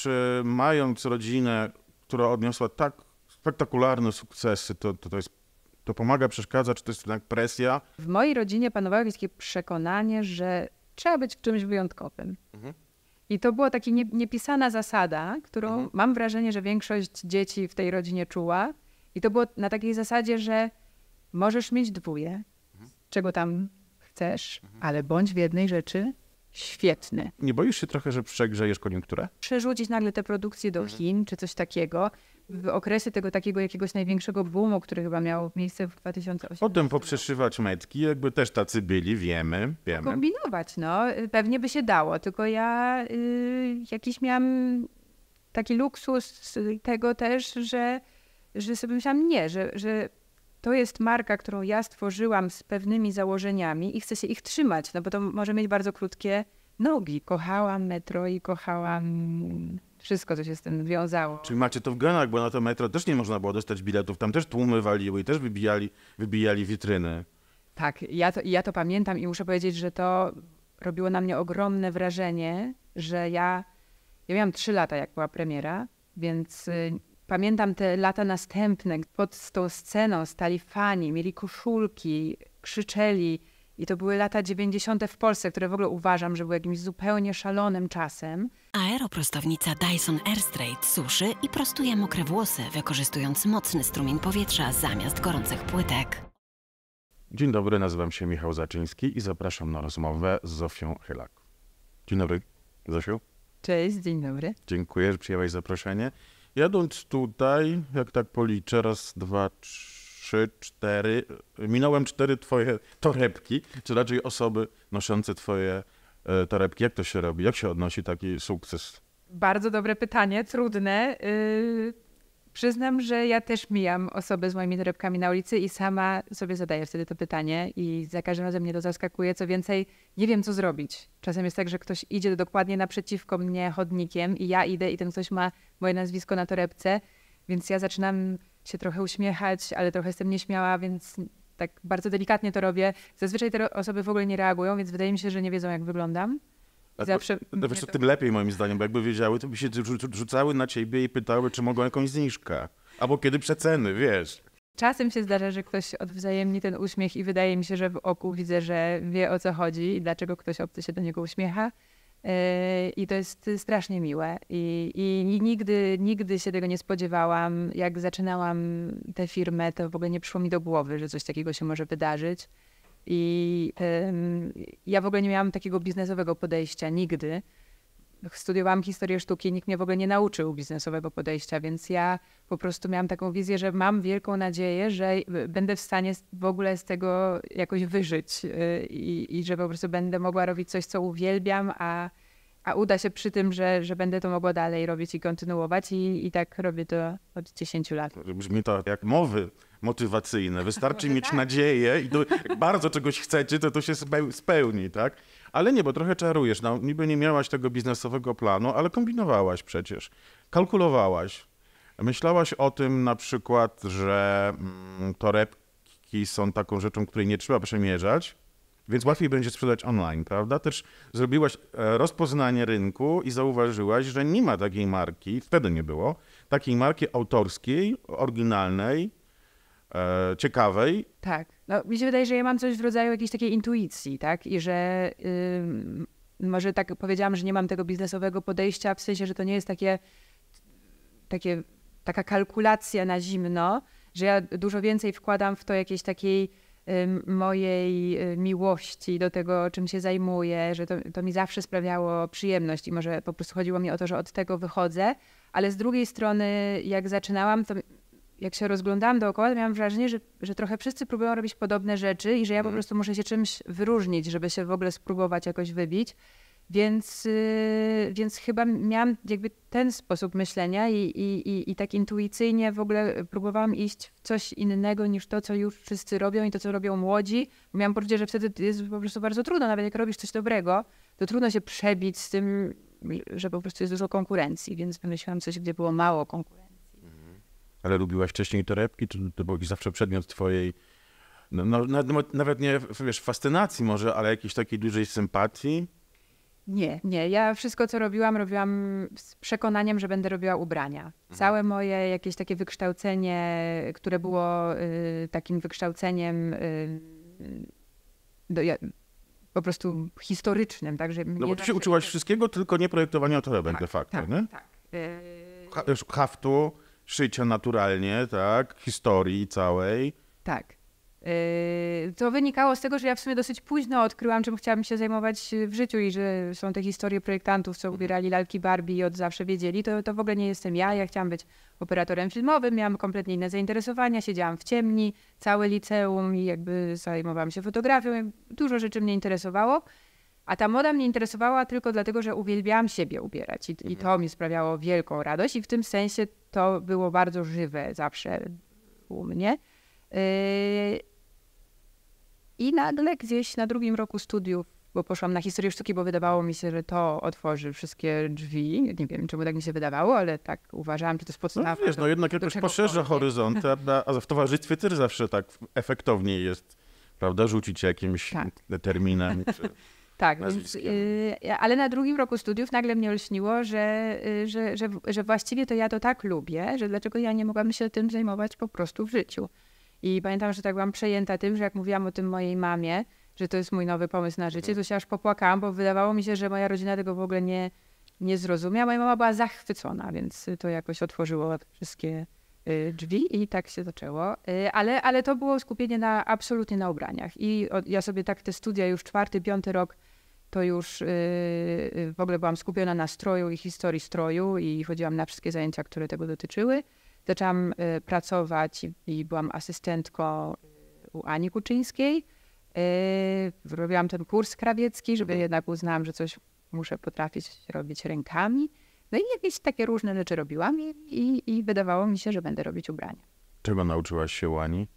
czy mając rodzinę, która odniosła tak spektakularne sukcesy, to, to, to jest to pomaga, przeszkadza, czy to jest jednak presja? W mojej rodzinie panowało takie przekonanie, że trzeba być w czymś wyjątkowym. Mhm. I to była taka nie, niepisana zasada, którą mhm. mam wrażenie, że większość dzieci w tej rodzinie czuła. I to było na takiej zasadzie, że możesz mieć dwóje, mhm. czego tam chcesz, mhm. ale bądź w jednej rzeczy świetny. Nie boisz się trochę, że przegrzejesz koniunkturę? Przerzucić nagle te produkcje do mhm. Chin czy coś takiego. W okresie tego takiego jakiegoś największego boomu, który chyba miał miejsce w 2008 Potem poprzeszywać metki, jakby też tacy byli, wiemy, wiemy. Kombinować, no. Pewnie by się dało, tylko ja y, jakiś miałam taki luksus tego też, że, że sobie myślałam, nie, że, że to jest marka, którą ja stworzyłam z pewnymi założeniami i chcę się ich trzymać, no bo to może mieć bardzo krótkie nogi. Kochałam metro i kochałam wszystko, co się z tym wiązało. Czyli macie to w genach, bo na to metro też nie można było dostać biletów, tam też tłumy waliły i też wybijali, wybijali witryny. Tak, ja to, ja to pamiętam i muszę powiedzieć, że to robiło na mnie ogromne wrażenie, że ja, ja miałam 3 lata, jak była premiera, więc y, Pamiętam te lata następne, pod tą sceną stali fani, mieli koszulki, krzyczeli. I to były lata 90. w Polsce, które w ogóle uważam, że były jakimś zupełnie szalonym czasem. Aeroprostownica Dyson Airstraight suszy i prostuje mokre włosy, wykorzystując mocny strumień powietrza zamiast gorących płytek. Dzień dobry, nazywam się Michał Zaczyński i zapraszam na rozmowę z Zofią Chylak. Dzień dobry, Zosiu. Cześć, dzień dobry. Dziękuję, że przyjęłaś zaproszenie. Jadąc tutaj, jak tak policzę, raz, dwa, trzy, cztery, minąłem cztery twoje torebki, czy raczej osoby noszące twoje e, torebki. Jak to się robi? Jak się odnosi taki sukces? Bardzo dobre pytanie, trudne. Yy Przyznam, że ja też mijam osoby z moimi torebkami na ulicy i sama sobie zadaję wtedy to pytanie i za każdym razem mnie to zaskakuje. Co więcej, nie wiem, co zrobić. Czasem jest tak, że ktoś idzie dokładnie naprzeciwko mnie chodnikiem i ja idę i ten ktoś ma moje nazwisko na torebce, więc ja zaczynam się trochę uśmiechać, ale trochę jestem nieśmiała, więc tak bardzo delikatnie to robię. Zazwyczaj te osoby w ogóle nie reagują, więc wydaje mi się, że nie wiedzą, jak wyglądam. Tak, Zawsze... No, wiesz, to tym lepiej moim zdaniem, bo jakby wiedziały, to by się rzucały na ciebie i pytały, czy mogą jakąś zniżkę. Albo kiedy przeceny, wiesz. Czasem się zdarza, że ktoś odwzajemni ten uśmiech i wydaje mi się, że w oku widzę, że wie o co chodzi i dlaczego ktoś obcy się do niego uśmiecha. Yy, I to jest strasznie miłe. I, i, I, nigdy, nigdy się tego nie spodziewałam. Jak zaczynałam tę firmę, to w ogóle nie przyszło mi do głowy, że coś takiego się może wydarzyć. I ja w ogóle nie miałam takiego biznesowego podejścia nigdy. Studiowałam historię sztuki i nikt mnie w ogóle nie nauczył biznesowego podejścia, więc ja po prostu miałam taką wizję, że mam wielką nadzieję, że będę w stanie w ogóle z tego jakoś wyżyć y, i, i że po prostu będę mogła robić coś, co uwielbiam, a, a uda się przy tym, że, że będę to mogła dalej robić i kontynuować i, i tak robię to od 10 lat. Brzmi to jak mowy motywacyjne. Wystarczy mieć tak? nadzieję i to, jak bardzo czegoś chcecie, to to się spełni, tak? Ale nie, bo trochę czarujesz. No, niby nie miałaś tego biznesowego planu, ale kombinowałaś przecież. Kalkulowałaś. Myślałaś o tym na przykład, że mm, torebki są taką rzeczą, której nie trzeba przemierzać, więc łatwiej będzie sprzedać online, prawda? Też zrobiłaś e, rozpoznanie rynku i zauważyłaś, że nie ma takiej marki, wtedy nie było, takiej marki autorskiej, oryginalnej, e, ciekawej. Tak. No, mi się wydaje, że ja mam coś w rodzaju jakiejś takiej intuicji, tak? I że y, może tak powiedziałam, że nie mam tego biznesowego podejścia, w sensie, że to nie jest takie, takie taka kalkulacja na zimno, że ja dużo więcej wkładam w to jakiejś takiej mojej y, miłości do tego, czym się zajmuję, że to, to, mi zawsze sprawiało przyjemność i może po prostu chodziło mi o to, że od tego wychodzę, ale z drugiej strony, jak zaczynałam, to jak się rozglądałam dookoła, miałam wrażenie, że, że trochę wszyscy próbują robić podobne rzeczy i że ja po mhm. prostu muszę się czymś wyróżnić, żeby się w ogóle spróbować jakoś wybić. Więc, y, więc chyba miałam jakby ten sposób myślenia i, i, i, i tak intuicyjnie w ogóle próbowałam iść w coś innego niż to, co już wszyscy robią i to, co robią młodzi. Miałam poczucie, że wtedy jest po prostu bardzo trudno, nawet jak robisz coś dobrego, to trudno się przebić z tym, że po prostu jest dużo konkurencji, więc wymyśliłam coś, gdzie było mało konkurencji. Ale lubiłaś wcześniej torebki? czy to był zawsze przedmiot twojej, no, no, nawet nie wiesz, fascynacji może, ale jakiejś takiej dużej sympatii? Nie, nie. Ja wszystko, co robiłam, robiłam z przekonaniem, że będę robiła ubrania. Mhm. Całe moje jakieś takie wykształcenie, które było y, takim wykształceniem y, do, ja, po prostu historycznym. Tak, że no bo ty się uczyłaś wszystkiego, tylko nie projektowania torebek tak, de facto, tak, nie? Tak. Y... Ha haftu, szycia naturalnie, tak, historii całej. Tak. Yy, to wynikało z tego, że ja w sumie dosyć późno odkryłam, czym chciałabym się zajmować w życiu i że są te historie projektantów, co mhm. ubierali lalki Barbie i od zawsze wiedzieli. To, to w ogóle nie jestem ja. Ja chciałam być operatorem filmowym, miałam kompletnie inne zainteresowania, siedziałam w ciemni, całe liceum i jakby zajmowałam się fotografią. Dużo rzeczy mnie interesowało. A ta moda mnie interesowała tylko dlatego, że uwielbiałam siebie ubierać i, i mhm. to mi sprawiało wielką radość i w tym sensie to było bardzo żywe zawsze u mnie. Yy, I nagle gdzieś na drugim roku studiów, bo poszłam na historię sztuki, bo wydawało mi się, że to otworzy wszystkie drzwi. Nie wiem, czemu tak mi się wydawało, ale tak uważałam, że to jest podstawa. No wiesz, no jednak jakoś poszerza horyzont, a w towarzystwie też zawsze tak efektowniej jest, prawda, rzucić jakimś tak. terminem. Czy... Tak, y, ale na drugim roku studiów nagle mnie olśniło, że, y, że, że, że właściwie to ja to tak lubię, że dlaczego ja nie mogłam się tym zajmować po prostu w życiu. I pamiętam, że tak byłam przejęta tym, że jak mówiłam o tym mojej mamie, że to jest mój nowy pomysł na życie, mhm. to się aż popłakałam, bo wydawało mi się, że moja rodzina tego w ogóle nie, nie zrozumiała. Moja mama była zachwycona, więc to jakoś otworzyło wszystkie y, drzwi i tak się zaczęło. Y, ale, ale to było skupienie na absolutnie na ubraniach. I ja sobie tak te studia już czwarty, piąty rok to już y, y, w ogóle byłam skupiona na stroju i historii stroju i chodziłam na wszystkie zajęcia, które tego dotyczyły. Zaczęłam y, pracować i byłam asystentką u Ani Kuczyńskiej. Robiłam ten kurs krawiecki, żeby mhm. jednak uznałam, że coś muszę potrafić robić rękami. No i jakieś takie różne rzeczy robiłam i, i, i wydawało mi się, że będę robić ubrania. Czego nauczyłaś się u Ani?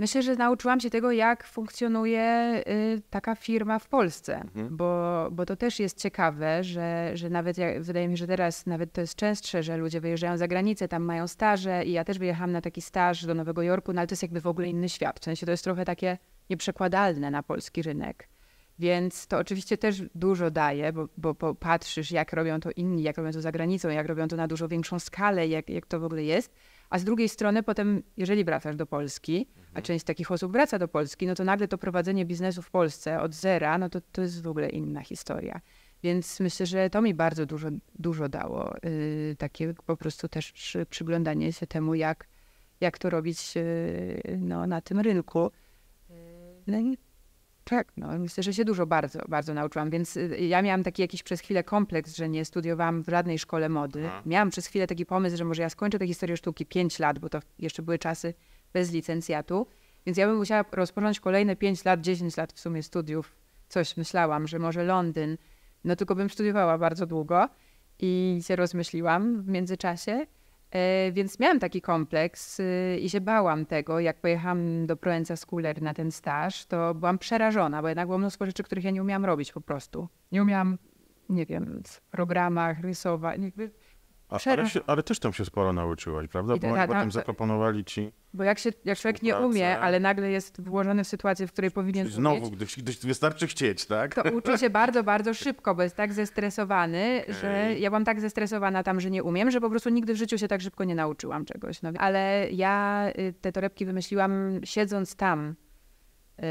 Myślę, że nauczyłam się tego, jak funkcjonuje y, taka firma w Polsce, mhm. bo, bo to też jest ciekawe, że, że nawet jak, wydaje mi się, że teraz nawet to jest częstsze, że ludzie wyjeżdżają za granicę, tam mają staże i ja też wyjechałam na taki staż do Nowego Jorku, no ale to jest jakby w ogóle inny świat. W sensie to jest trochę takie nieprzekładalne na polski rynek. Więc to oczywiście też dużo daje, bo, bo, bo patrzysz, jak robią to inni, jak robią to za granicą, jak robią to na dużo większą skalę, jak, jak to w ogóle jest a z drugiej strony potem, jeżeli wracasz do Polski, a mhm. część takich osób wraca do Polski, no to nagle to prowadzenie biznesu w Polsce od zera, no to to jest w ogóle inna historia. Więc myślę, że to mi bardzo dużo, dużo dało. Yy, takie po prostu też przyglądanie się temu, jak, jak to robić yy, no, na tym rynku. Y, no i tak, no myślę, że się dużo bardzo, bardzo nauczyłam, więc y, ja miałam taki jakiś przez chwilę kompleks, że nie studiowałam w żadnej szkole mody. Aha. Miałam przez chwilę taki pomysł, że może ja skończę tę historię sztuki 5 lat, bo to jeszcze były czasy bez licencjatu, więc ja bym musiała rozpocząć kolejne 5 lat, 10 lat w sumie studiów. Coś myślałam, że może Londyn, no tylko bym studiowała bardzo długo i się rozmyśliłam w międzyczasie. E, więc miałam taki kompleks y, i się bałam tego. Jak pojechałam do Proenza Schooler na ten staż, to byłam przerażona, bo jednak było mnóstwo rzeczy, których ja nie umiałam robić po prostu. Nie umiałam, nie wiem, w programach rysować. Ale, się, ale, też tam się sporo nauczyłaś, prawda? Bo ta, potem zaproponowali ci. Bo jak, się, jak człowiek nie umie, ale nagle jest włożony w sytuację, w której powinien. Czyli znowu, umieć, gdyś, gdyś wystarczy chcieć, tak? To uczy się bardzo, bardzo szybko, bo jest tak zestresowany, okay. że ja byłam tak zestresowana tam, że nie umiem, że po prostu nigdy w życiu się tak szybko nie nauczyłam czegoś. No, ale ja y, te torebki wymyśliłam siedząc tam. Yy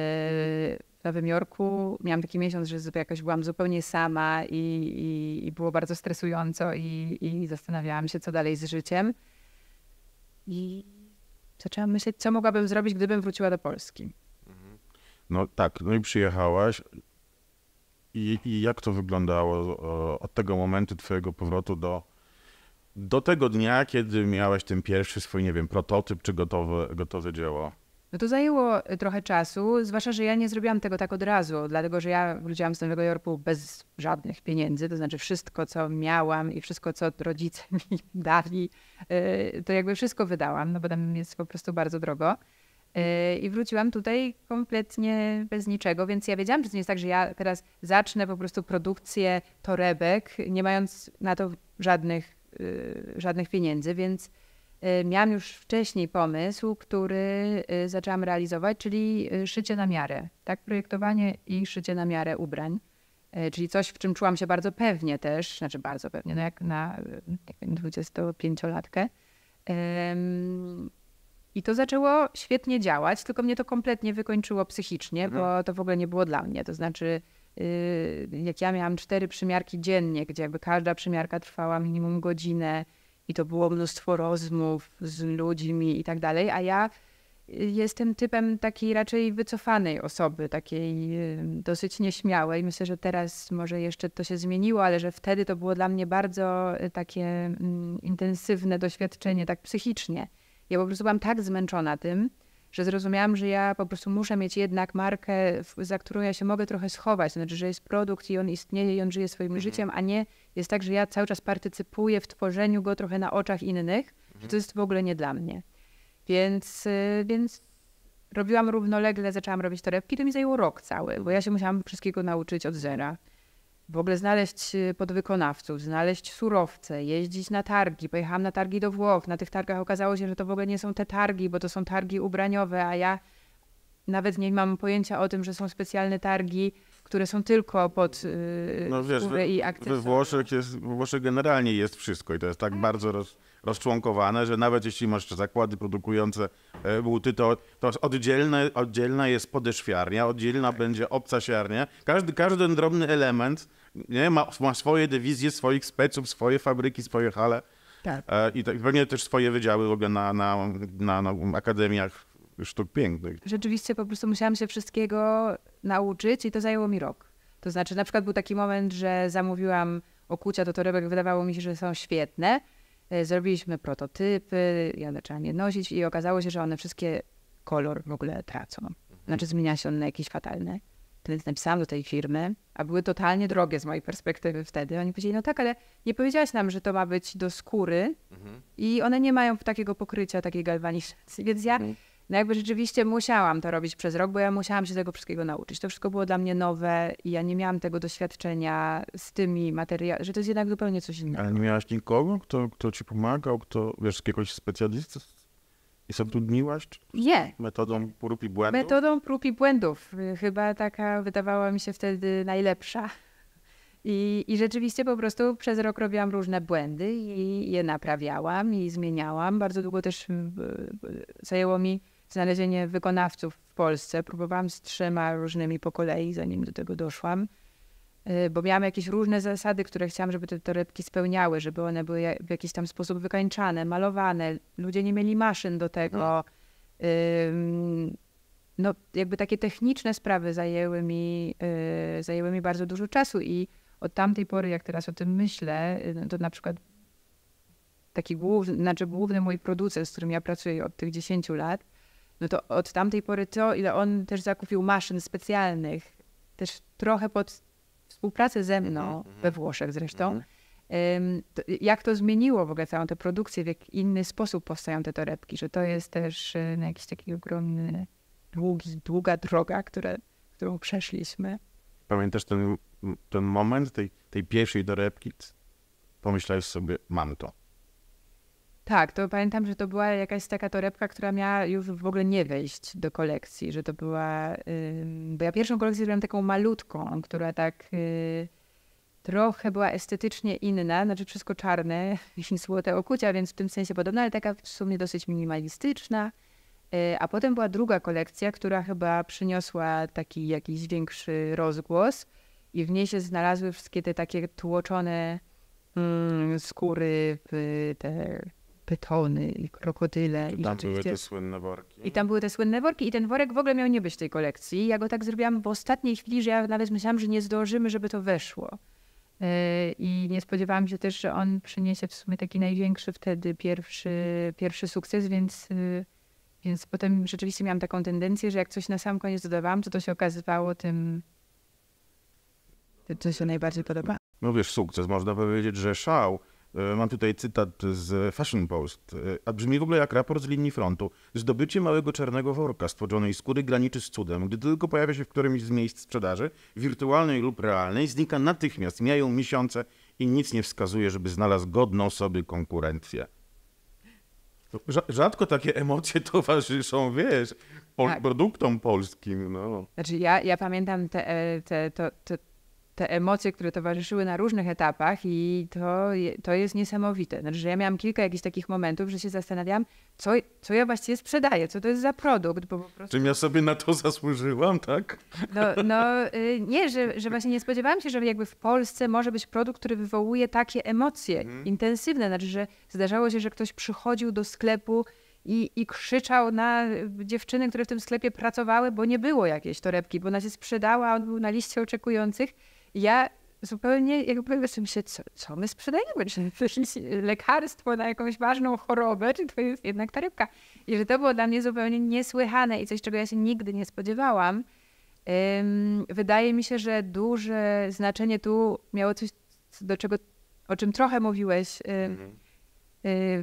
Nowym Jorku. Miałam taki miesiąc, że jakoś byłam zupełnie sama i, i, i było bardzo stresująco i, i, zastanawiałam się, co dalej z życiem. I zaczęłam myśleć, co mogłabym zrobić, gdybym wróciła do Polski. Mhm. No tak, no i przyjechałaś. I, i jak to wyglądało od tego momentu twojego powrotu do, do tego dnia, kiedy miałeś ten pierwszy swój, nie wiem, prototyp czy gotowe, gotowe dzieło? No to zajęło y, trochę czasu, zwłaszcza, że ja nie zrobiłam tego tak od razu, dlatego że ja wróciłam z Nowego Jorku bez żadnych pieniędzy, to znaczy wszystko, co miałam i wszystko, co rodzice mi dali, y, to jakby wszystko wydałam, no bo tam jest po prostu bardzo drogo. Y, I wróciłam tutaj kompletnie bez niczego, więc ja wiedziałam, że to nie jest tak, że ja teraz zacznę po prostu produkcję torebek, nie mając na to żadnych, żadnych pieniędzy, więc Y, miałam już wcześniej pomysł, który y, zaczęłam realizować, czyli y, szycie na miarę. Tak, projektowanie i szycie na miarę ubrań. Czyli coś, w czym czułam się bardzo pewnie też, znaczy bardzo pewnie, no jak na jak 25-latkę. I to zaczęło świetnie działać, tylko mnie to kompletnie wykończyło psychicznie, bo mhm. to w ogóle nie było dla mnie. To znaczy, jak ja miałam cztery przymiarki dziennie, gdzie jakby każda przymiarka trwała minimum godzinę, i to było mnóstwo rozmów z ludźmi i tak dalej, a ja y, jestem typem takiej raczej wycofanej osoby, takiej y, dosyć nieśmiałej. Myślę, że teraz może jeszcze to się zmieniło, ale że wtedy to było dla mnie bardzo y, takie mm, intensywne doświadczenie, tak psychicznie. Ja po prostu byłam tak zmęczona tym, że zrozumiałam, że ja po prostu muszę mieć jednak markę, za którą ja się mogę trochę schować. To znaczy, że jest produkt i on istnieje i on żyje swoim mhm. życiem, a nie jest tak, że ja cały czas partycypuję w tworzeniu go trochę na oczach innych, mhm. że to jest w ogóle nie dla mnie. Więc, y, więc robiłam równolegle, zaczęłam robić torebki, to mi zajęło rok cały, bo ja się musiałam wszystkiego nauczyć od zera w ogóle znaleźć y, podwykonawców, znaleźć surowce, jeździć na targi. Pojechałam na targi do Włoch. Na tych targach okazało się, że to w ogóle nie są te targi, bo to są targi ubraniowe, a ja nawet nie mam pojęcia o tym, że są specjalne targi, które są tylko pod yy, no, wiesz, we, i akcesoria. We Włoszech, jest, we Włoszech generalnie jest wszystko i to jest tak mm. bardzo roz, rozczłonkowane, że nawet jeśli masz zakłady produkujące e, buty, to, to oddzielne, oddzielna jest podeszwiarnia, oddzielna tak. będzie obca siarnia. Każdy, każdy drobny element nie? Ma, ma swoje dywizje, swoich speców, swoje fabryki, swoje hale. Tak. E, I tak, pewnie też swoje wydziały robią na, na, na, na akademiach sztuk pięknych. Rzeczywiście po prostu musiałam się wszystkiego nauczyć i to zajęło mi rok. To znaczy, na przykład był taki moment, że zamówiłam okucia do torebek, wydawało mi się, że są świetne. E, zrobiliśmy prototypy, ja zaczęłam je nosić i okazało się, że one wszystkie kolor w ogóle tracą. Znaczy zmienia się on na jakieś fatalne. Więc napisałam do tej firmy, a były totalnie drogie z mojej perspektywy wtedy. Oni powiedzieli, no tak, ale nie powiedziałaś nam, że to ma być do skóry mhm. i one nie mają takiego pokrycia, takiej galwanizacji. Więc ja mhm. no jakby rzeczywiście musiałam to robić przez rok, bo ja musiałam się tego wszystkiego nauczyć. To wszystko było dla mnie nowe i ja nie miałam tego doświadczenia z tymi materiałami, że to jest jednak zupełnie coś innego. Ale nie miałaś nikogo, kto, kto ci pomagał, kto, wiesz, jakiegoś specjalisty? Jest utrudniłaś? Nie. Metodą prób i błędów? Metodą prób i błędów. Chyba taka wydawała mi się wtedy najlepsza. I, I rzeczywiście po prostu przez rok robiłam różne błędy i je naprawiałam i zmieniałam. Bardzo długo też y, y, zajęło mi znalezienie wykonawców w Polsce. Próbowałam z trzema różnymi po kolei, zanim do tego doszłam. Y, bo miałam jakieś różne zasady, które chciałam, żeby te torebki spełniały, żeby one były w jakiś tam sposób wykańczane, malowane. Ludzie nie mieli maszyn do tego. No, no jakby takie techniczne sprawy zajęły mi, y, zajęły mi bardzo dużo czasu i od tamtej pory, jak teraz o tym myślę, y, to na przykład taki główny, znaczy główny mój producent, z którym ja pracuję od tych 10 lat, no to od tamtej pory to, ile on też zakupił maszyn specjalnych, też trochę pod współpracy ze mną, mhm, mhm, we Włoszech zresztą, mhm. jak to zmieniło w ogóle całą tę produkcję, w jaki inny sposób powstają te torebki, że to jest też e, no, jakiś taki ogromny, długi, długa droga, które, którą przeszliśmy. Pamiętasz ten, ten moment tej, tej pierwszej torebki? Pomyślałeś sobie, mam to. Tak, to pamiętam, że to była jakaś taka torebka, która miała już w ogóle nie wejść do kolekcji, że to była, bo ja pierwszą kolekcję zrobiłam taką malutką, która tak y, trochę była estetycznie inna, znaczy wszystko czarne i złote okucia, więc w tym sensie podobna, ale taka w sumie dosyć minimalistyczna. Y, a potem była druga kolekcja, która chyba przyniosła taki jakiś większy rozgłos i w niej się znalazły wszystkie te takie tłoczone mm, skóry, y, te pytony i krokodyle. I tam I były te słynne worki. I tam były te słynne worki i ten worek w ogóle miał nie być w tej kolekcji. Ja go tak zrobiłam w ostatniej chwili, że ja nawet myślałam, że nie zdążymy, żeby to weszło. E, I nie spodziewałam się też, że on przyniesie w sumie taki największy wtedy pierwszy, pierwszy sukces, więc, e, więc potem rzeczywiście miałam taką tendencję, że jak coś na sam koniec dodawałam, to to się okazywało tym, co się najbardziej podoba. No wiesz, sukces. Można powiedzieć, że szał E, mam tutaj cytat z Fashion Post, e, a brzmi w ogóle jak raport z linii frontu. Zdobycie małego czarnego worka stworzonej skóry graniczy z cudem. Gdy tylko pojawia się w którymś z miejsc sprzedaży, wirtualnej lub realnej, znika natychmiast, mijają miesiące i nic nie wskazuje, żeby znalazł godną sobie konkurencję. No, rzadko takie emocje towarzyszą, wiesz, pol tak. produktom polskim. No. Znaczy ja, ja pamiętam te, e, te, to, te, te emocje, które towarzyszyły na różnych etapach i to, to jest niesamowite. Znaczy, że ja miałam kilka jakichś takich momentów, że się zastanawiałam, co, co ja właściwie sprzedaję, co to jest za produkt, bo po prostu... Czym ja sobie na to zasłużyłam, tak? No, no y, nie, że, że właśnie nie spodziewałam się, że jakby w Polsce może być produkt, który wywołuje takie emocje mhm. intensywne. Znaczy, że zdarzało się, że ktoś przychodził do sklepu i, i krzyczał na dziewczyny, które w tym sklepie pracowały, bo nie było jakiejś torebki, bo ona się sprzedała, on był na liście oczekujących ja zupełnie jakby myślę się, co, co my sprzedajemy? Czy to jest lekarstwo na jakąś ważną chorobę, czy to jest jednak ta rybka? I że to było dla mnie zupełnie niesłychane i coś, czego ja się nigdy nie spodziewałam. Um, wydaje mi się, że duże znaczenie tu miało coś, do czego, o czym trochę mówiłeś um,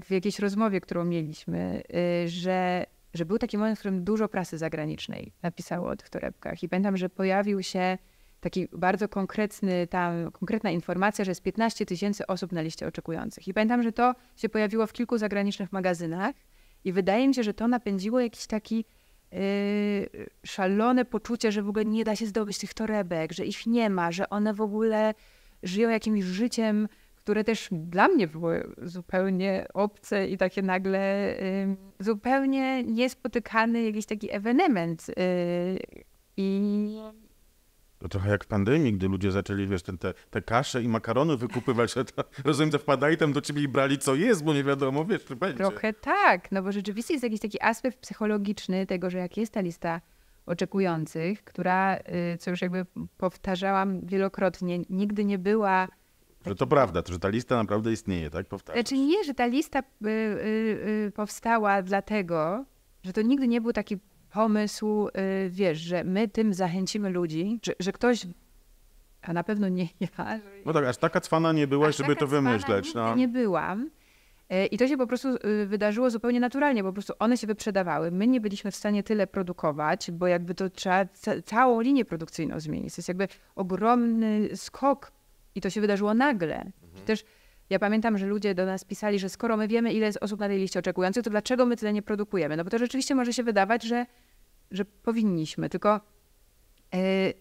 w jakiejś rozmowie, którą mieliśmy, y, że, że był taki moment, w którym dużo prasy zagranicznej napisało o tych torebkach. I pamiętam, że pojawił się taki bardzo konkretny, tam konkretna informacja, że jest 15 tysięcy osób na liście oczekujących. I pamiętam, że to się pojawiło w kilku zagranicznych magazynach i wydaje mi się, że to napędziło jakiś taki yy, szalone poczucie, że w ogóle nie da się zdobyć tych torebek, że ich nie ma, że one w ogóle żyją jakimś życiem, które też dla mnie było zupełnie obce i takie nagle yy, zupełnie niespotykany jakiś taki ewenement. Yy, I to trochę jak w pandemii, gdy ludzie zaczęli, wiesz, ten, te, te kasze i makarony wykupywać, to, rozumiem, że wpadali tam do ciebie i brali co jest, bo nie wiadomo, wiesz, czy będzie. Trochę tak, no bo rzeczywiście jest jakiś taki aspekt psychologiczny tego, że jak jest ta lista oczekujących, która, y, co już jakby powtarzałam wielokrotnie, nigdy nie była... Że to prawda, to, że ta lista naprawdę istnieje, tak? Powtarzam. Znaczy nie, że ta lista y, y, powstała dlatego, że to nigdy nie był taki pomysł, y, wiesz, że my tym zachęcimy ludzi, że, że ktoś, a na pewno nie ja. No tak, aż taka cwana nie byłaś, żeby to wymyśleć. No. Nie byłam. Y, I to się po prostu y, wydarzyło zupełnie naturalnie, po prostu one się wyprzedawały. My nie byliśmy w stanie tyle produkować, bo jakby to trzeba całą linię produkcyjną zmienić. To jest jakby ogromny skok i to się wydarzyło nagle. Mhm. Też ja pamiętam, że ludzie do nas pisali, że skoro my wiemy, ile jest osób na tej liście oczekujących, to dlaczego my tyle nie produkujemy? No bo to rzeczywiście może się wydawać, że że powinniśmy, tylko e,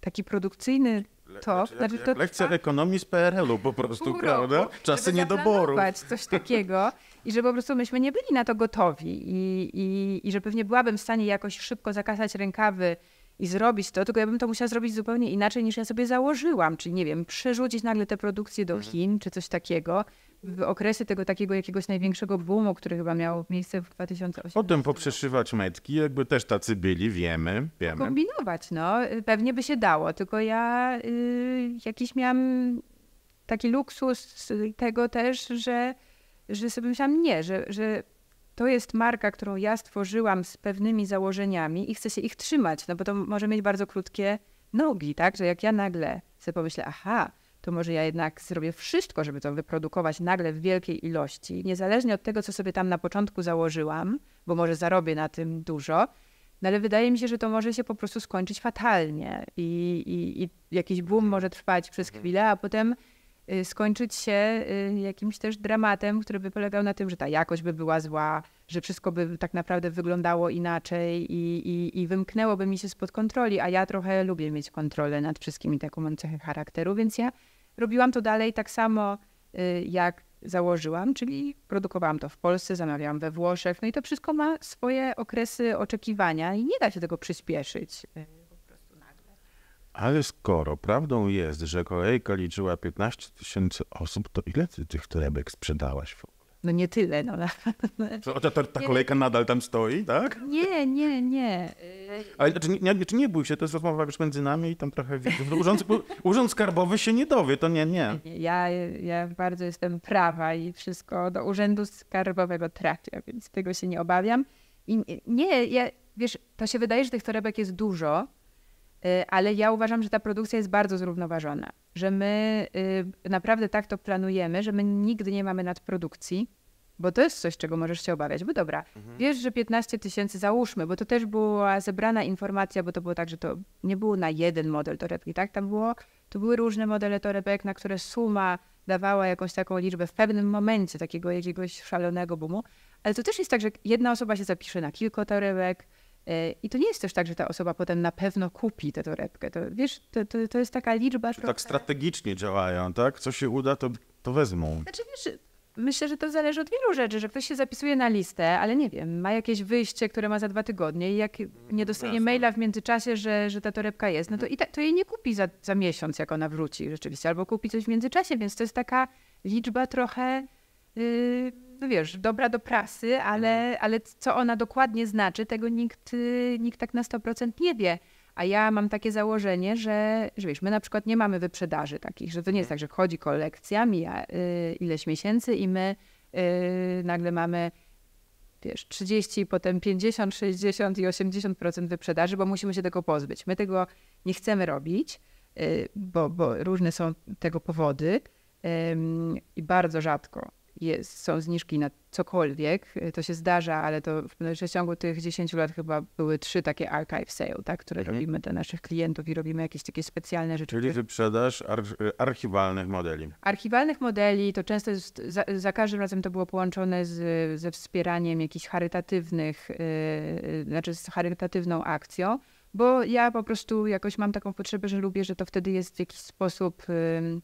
taki produkcyjny to, Le, znaczy, znaczy, to lekcja trwa... ekonomii z PRL-u po prostu, prawda? Czasy niedoboru. coś takiego i że po prostu myśmy nie byli na to gotowi i, i, i że pewnie byłabym w stanie jakoś szybko zakasać rękawy i zrobić to, tylko ja bym to musiała zrobić zupełnie inaczej niż ja sobie założyłam, czyli nie wiem, przerzucić nagle tę produkcję do mhm. Chin czy coś takiego, w okresie tego takiego jakiegoś największego boomu, który chyba miał miejsce w 2018. Potem poprzeszywać metki, jakby też tacy byli, wiemy, wiemy. Kombinować, no. Pewnie by się dało, tylko ja y, jakiś miałam taki luksus tego też, że, że sobie myślałam, nie, że, że to jest marka, którą ja stworzyłam z pewnymi założeniami i chcę się ich trzymać, no bo to może mieć bardzo krótkie nogi, tak? Że jak ja nagle sobie pomyślę, aha, to może ja jednak zrobię wszystko, żeby to wyprodukować nagle w wielkiej ilości, niezależnie od tego, co sobie tam na początku założyłam, bo może zarobię na tym dużo, no ale wydaje mi się, że to może się po prostu skończyć fatalnie i, i, i jakiś boom może trwać przez mhm. chwilę, a potem Y, skończyć się y, jakimś też dramatem, który by polegał na tym, że ta jakość by była zła, że wszystko by tak naprawdę wyglądało inaczej i, i, i wymknęłoby mi się spod kontroli, a ja trochę lubię mieć kontrolę nad wszystkimi taką mam cechę charakteru, więc ja robiłam to dalej tak samo y, jak założyłam, czyli produkowałam to w Polsce, zamawiałam we Włoszech, no i to wszystko ma swoje okresy oczekiwania i nie da się tego przyspieszyć. Ale skoro prawdą jest, że kolejka liczyła 15 tysięcy osób, to ile ty tych torebek sprzedałaś w ogóle? No nie tyle, no. Co, ta, ta kolejka nadal tam stoi, tak? Nie, nie, nie. Ale czy znaczy, nie, czy nie bój się, to jest rozmowa już między nami i tam trochę no, Urząd, urząd Skarbowy się nie dowie, to nie, nie. Ja, ja bardzo jestem prawa i wszystko do Urzędu Skarbowego trafia, więc tego się nie obawiam. I nie, ja, wiesz, to się wydaje, że tych torebek jest dużo, Y, ale ja uważam, że ta produkcja jest bardzo zrównoważona, że my y, naprawdę tak to planujemy, że my nigdy nie mamy nadprodukcji, bo to jest coś, czego możesz się obawiać. Bo dobra, mhm. wiesz, że 15 tysięcy załóżmy, bo to też była zebrana informacja, bo to było tak, że to nie było na jeden model torebki, tak? Tam było, to były różne modele torebek, na które suma dawała jakąś taką liczbę w pewnym momencie takiego jakiegoś szalonego boomu. Ale to też jest tak, że jedna osoba się zapisze na kilka torebek, E, I to nie jest też tak, że ta osoba potem na pewno kupi tę torebkę. To, wiesz, to, to, to jest taka liczba. Tak trochę... Tak strategicznie działają, tak? Co się uda, to, to wezmą. Znaczy, wiesz, myślę, że to zależy od wielu rzeczy, że ktoś się zapisuje na listę, ale nie wiem, ma jakieś wyjście, które ma za dwa tygodnie i jak nie dostanie Jasne. maila w międzyczasie, że, że ta torebka jest, no to, i ta, to jej nie kupi za, za miesiąc, jak ona wróci rzeczywiście, albo kupi coś w międzyczasie, więc to jest taka liczba trochę... Yy no wiesz, dobra do prasy, ale, mhm. ale co ona dokładnie znaczy, tego nikt, nikt tak na 100% nie wie. A ja mam takie założenie, że, że wiesz, my na przykład nie mamy wyprzedaży takich, że to nie jest tak, że chodzi kolekcja, mija y, ileś miesięcy i my y, nagle mamy wiesz, 30, potem 50, 60 i 80% wyprzedaży, bo musimy się tego pozbyć. My tego nie chcemy robić, y, bo, bo różne są tego powody i bardzo rzadko jest, są zniżki na cokolwiek. Y, to się zdarza, ale to w ciągu tych 10 lat chyba były trzy takie archive sale, tak, które mhm. robimy dla naszych klientów i robimy jakieś takie specjalne rzeczy. Czyli wyprzedaż ar y, archiwalnych modeli. Archiwalnych modeli, to często jest, za, za, każdym razem to było połączone z, ze wspieraniem jakichś charytatywnych, yy, znaczy z charytatywną akcją, bo ja po prostu jakoś mam taką potrzebę, że lubię, że to wtedy jest w jakiś sposób... Yy,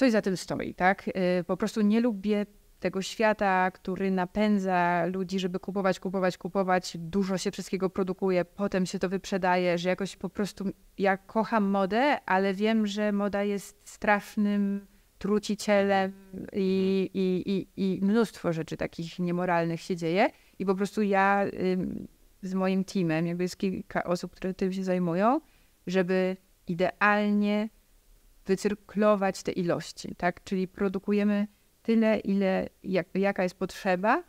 coś za tym stoi, tak? Y, po prostu nie lubię tego świata, który napędza ludzi, żeby kupować, kupować, kupować, dużo się wszystkiego produkuje, potem się to wyprzedaje, że jakoś po prostu ja kocham modę, ale wiem, że moda jest strasznym trucicielem i, i, i, i mnóstwo rzeczy takich niemoralnych się dzieje i po prostu ja z moim teamem, jakby jest kilka osób, które tym się zajmują, żeby idealnie wycyrklować te ilości, tak? Czyli produkujemy tyle, ile, jak, jaka jest potrzeba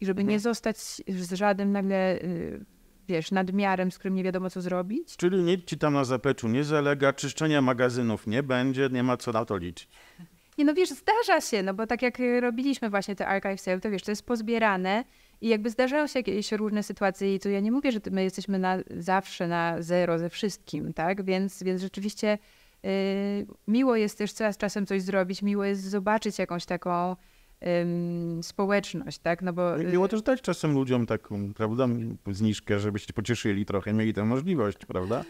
i żeby mhm. nie zostać z żadnym nagle, y, wiesz, nadmiarem, z którym nie wiadomo, co zrobić. Czyli nic ci tam na zapleczu nie zalega, czyszczenia magazynów nie będzie, nie ma co na to liczyć. Nie no wiesz, zdarza się, no bo tak jak robiliśmy właśnie te archive sale, to wiesz, to jest pozbierane i jakby zdarzają się jakieś różne sytuacje i tu ja nie mówię, że my jesteśmy na, zawsze na zero ze wszystkim, tak? Więc, więc rzeczywiście Y, miło jest też czasem coś zrobić, miło jest zobaczyć jakąś taką społeczność, tak? No bo... Y, miło też dać czasem ludziom taką, prawda, zniżkę, żeby się pocieszyli trochę, mieli tę możliwość, prawda?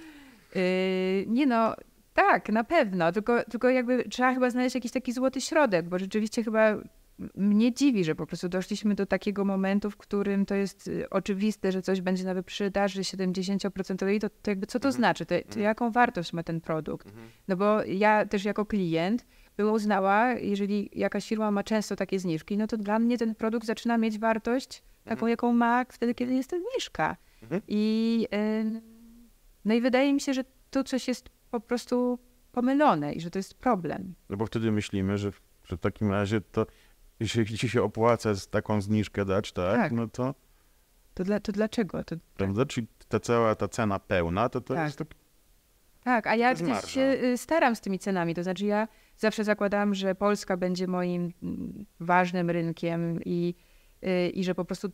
Y, nie no, tak, na pewno, tylko, tylko jakby trzeba chyba znaleźć jakiś taki złoty środek, bo rzeczywiście chyba mnie dziwi, że po prostu doszliśmy do takiego momentu, w którym to jest y, oczywiste, że coś będzie na wyprzedaży 70% i to, to jakby co to mhm. znaczy, to, to, mhm. jaką wartość ma ten produkt. Mhm. No bo ja też jako klient bym uznała, jeżeli jakaś firma ma często takie zniżki, no to dla mnie ten produkt zaczyna mieć wartość taką, mhm. jaką ma wtedy, kiedy jest ta zniżka. Mhm. I, no i wydaje mi się, że tu coś jest po prostu pomylone i że to jest problem. No bo wtedy myślimy, że w takim razie to jeśli ci się opłaca taką zniżkę dać, tak, tak. no to... To, dla, to dlaczego? To, znaczy Tak. Czyli ta cała ta cena pełna, to to tak. jest... tak, a ja też się y, staram z tymi cenami, to znaczy ja zawsze zakładam, że Polska będzie moim mm, ważnym rynkiem i, y, i że po prostu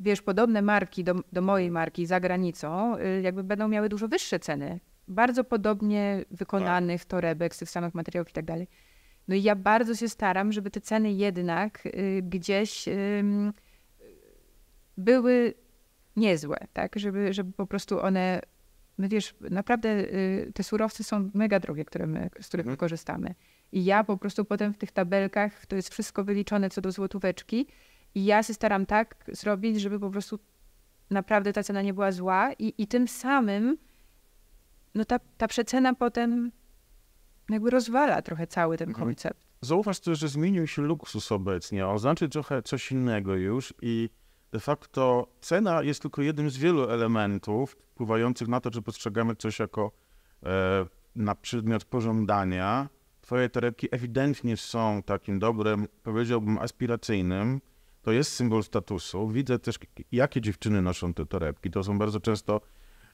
wiesz, podobne marki do, do mojej marki za granicą y, jakby będą miały dużo wyższe ceny, bardzo podobnie wykonanych tak. torebek z tych samych materiałów i tak dalej. No i ja bardzo się staram, żeby te ceny jednak y, gdzieś były niezłe, tak? Żeby, żeby po prostu one, no wiesz, naprawdę y, te surowce są mega drogie, które my, z których mhm. korzystamy. I ja po prostu potem w tych tabelkach, to jest wszystko wyliczone co do złotóweczki i ja się staram tak zrobić, żeby po prostu naprawdę ta cena nie była zła i, i tym samym no ta, ta przecena potem jakby rozwala trochę cały ten mhm. koncept. Zauważ też, że zmienił się luksus obecnie. On trochę coś innego już i de facto cena jest tylko jednym z wielu elementów wpływających na to, że postrzegamy coś jako e, na przedmiot pożądania. Twoje torebki ewidentnie są takim dobrem, powiedziałbym, aspiracyjnym. To jest symbol statusu. Widzę też, jakie dziewczyny noszą te torebki. To są bardzo często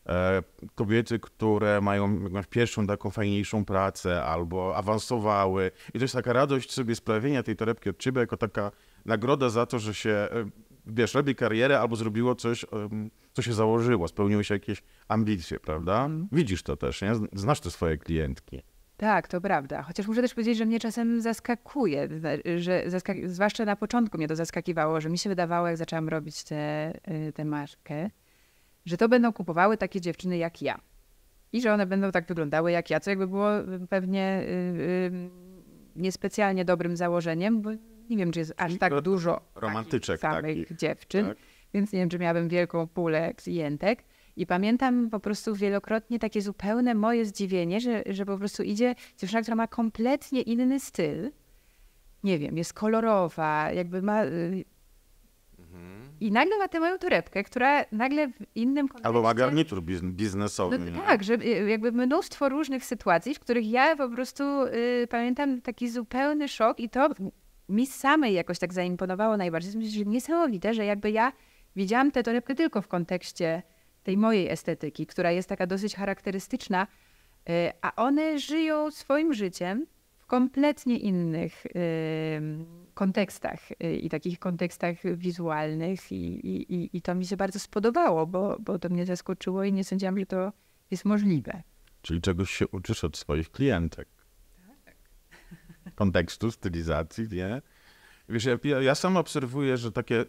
E, kobiety, które mają jakąś pierwszą taką fajniejszą pracę albo awansowały. I to jest taka radość sobie sprawienia tej torebki od ciebie jako taka nagroda za to, że się, e, wiesz, robi karierę albo zrobiło coś, co się założyło, spełniło się jakieś ambicje, prawda? Widzisz to też, nie? Znasz te swoje klientki. Tak, to prawda. Chociaż muszę też powiedzieć, że mnie czasem zaskakuje, że zaskak... zwłaszcza na początku mnie to zaskakiwało, że mi się wydawało, jak zaczęłam robić y, tę markę, że to będą kupowały takie dziewczyny jak ja. I że one będą tak wyglądały jak ja, co jakby było y, pewnie yy, yy, niespecjalnie dobrym założeniem, bo nie wiem, czy jest aż tak dużo romantyczek samych takich, dziewczyn, tak? więc nie wiem, czy miałabym wielką pulę klientek. I pamiętam po prostu wielokrotnie takie zupełne moje zdziwienie, że, że po prostu idzie dziewczyna, która ma kompletnie inny styl. Nie wiem, jest kolorowa, jakby ma y, i nagle ma tę moją torebkę, która nagle w innym kontekście... Albo ma garnitur biznesowy. No, tak, że y, jakby mnóstwo różnych sytuacji, w których ja po prostu y, pamiętam taki zupełny szok i to mi samej jakoś tak zaimponowało najbardziej. Myślę, że niesamowite, że jakby ja widziałam tę torebkę tylko w kontekście tej mojej estetyki, która jest taka dosyć charakterystyczna, y, a one żyją swoim życiem, kompletnie innych kontekstach y, i takich kontekstach wizualnych, i, i, i to mi się bardzo spodobało, bo, bo to mnie zaskoczyło i nie sądziłam, że to jest możliwe. Czyli czegoś się uczysz od swoich klientek. Tak. Kontekstu, stylizacji, nie? Wiesz, ja, ja sam obserwuję, że takie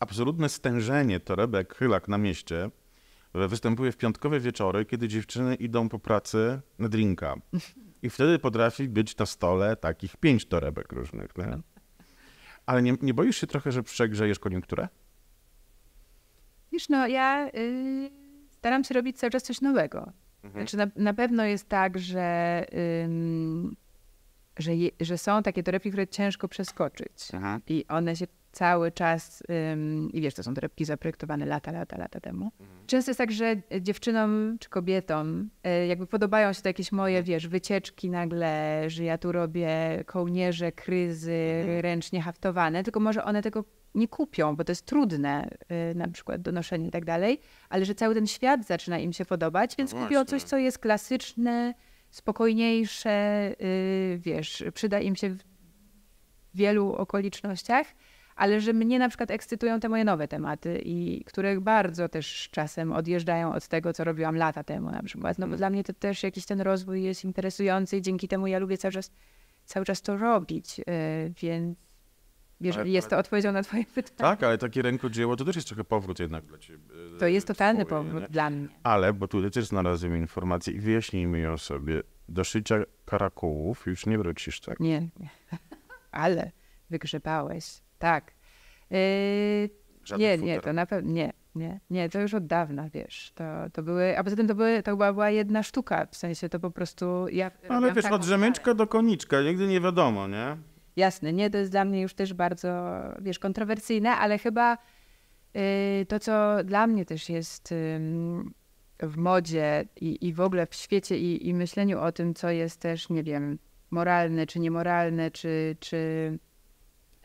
absolutne stężenie torebek, chylak na mieście, występuje w piątkowe wieczory, kiedy dziewczyny idą po pracy na drinka. I wtedy potrafi być na stole takich pięć torebek różnych. Nie? Ale nie, nie boisz się trochę, że przegrzejesz koniunkturę? Wiesz, no ja y, staram się robić cały czas coś nowego. Mhm. Znaczy na, na pewno jest tak, że, y, że, je, że, są takie torebki, które ciężko przeskoczyć. Aha. I one się cały czas, ym, i wiesz, to są torebki zaprojektowane lata, lata, lata temu. Mhm. Często jest tak, że e, dziewczynom czy kobietom y, jakby podobają się to jakieś moje, mhm. wiesz, wycieczki nagle, że ja tu robię kołnierze, kryzy, mhm. ręcznie haftowane, tylko może one tego nie kupią, bo to jest trudne, y, na przykład donoszenie i tak dalej, ale że cały ten świat zaczyna im się podobać, no więc no kupią coś, co jest klasyczne, spokojniejsze, y, wiesz, przyda im się w wielu okolicznościach ale że mnie na przykład ekscytują te moje nowe tematy i których bardzo też czasem odjeżdżają od tego, co robiłam lata temu na przykład. No bo mhm. dla mnie to też jakiś ten rozwój jest interesujący i dzięki temu ja lubię cały czas, cały czas to robić, e, więc jeżeli ale, jest to odpowiedzią na twoje pytanie. Tak, ale takie rękodzieło to też jest trochę powrót jednak dla ciebie. E, to jest totalny powrót nie? dla mnie. Ale, bo tutaj też znalazłem informację i wyjaśnijmy ją sobie. Do szycia karakułów już nie wrócisz, tak? Nie, nie. ale wygrzebałeś tak. Yy, nie, futer. nie, to na pewno nie. Nie, nie, to już od dawna, wiesz, to, to były, a poza tym to, były, to była, była jedna sztuka, w sensie to po prostu ja... Ale wiesz, od rzemyczka do koniczka, nigdy nie wiadomo, nie? Jasne, nie, to jest dla mnie już też bardzo, wiesz, kontrowersyjne, ale chyba yy, to, co dla mnie też jest yy, w modzie i, i w ogóle w świecie i, i myśleniu o tym, co jest też, nie wiem, moralne czy niemoralne, czy... czy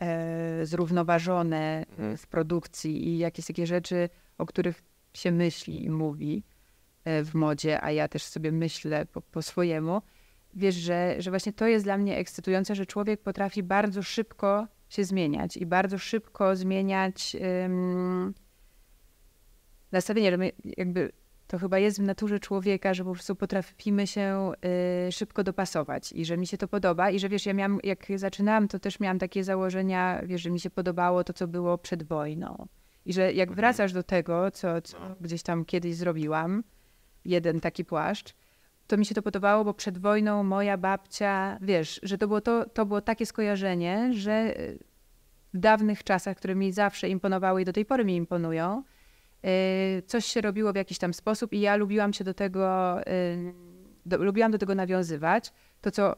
e, zrównoważone w e, mhm. produkcji i jakieś takie rzeczy, o których się myśli i mówi e, w modzie, a ja też sobie myślę po, po swojemu. Wiesz, że, że właśnie to jest dla mnie ekscytujące, że człowiek potrafi bardzo szybko się zmieniać i bardzo szybko zmieniać um, nastawienie, jakby to chyba jest w naturze człowieka, że po prostu potrafimy się y, szybko dopasować i że mi się to podoba. I że wiesz, ja miałam, jak zaczynałam, to też miałam takie założenia, wiesz, że mi się podobało to, co było przed wojną. I że jak mhm. wracasz do tego, co, co no. gdzieś tam kiedyś zrobiłam, jeden taki płaszcz, to mi się to podobało, bo przed wojną moja babcia, wiesz, że to było, to, to było takie skojarzenie, że y, w dawnych czasach, które mi zawsze imponowały i do tej pory mi imponują, Y, coś się robiło w jakiś tam sposób i ja lubiłam się do tego, y, do, lubiłam do tego nawiązywać. To, co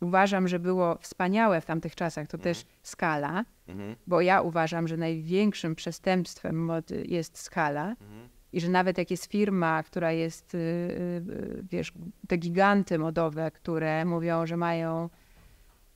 uważam, że było wspaniałe w tamtych czasach, to mhm. też skala, mhm. bo ja uważam, że największym przestępstwem mody jest skala. Mhm. I że nawet jak jest firma, która jest, y, wiesz, te giganty modowe, które mówią, że mają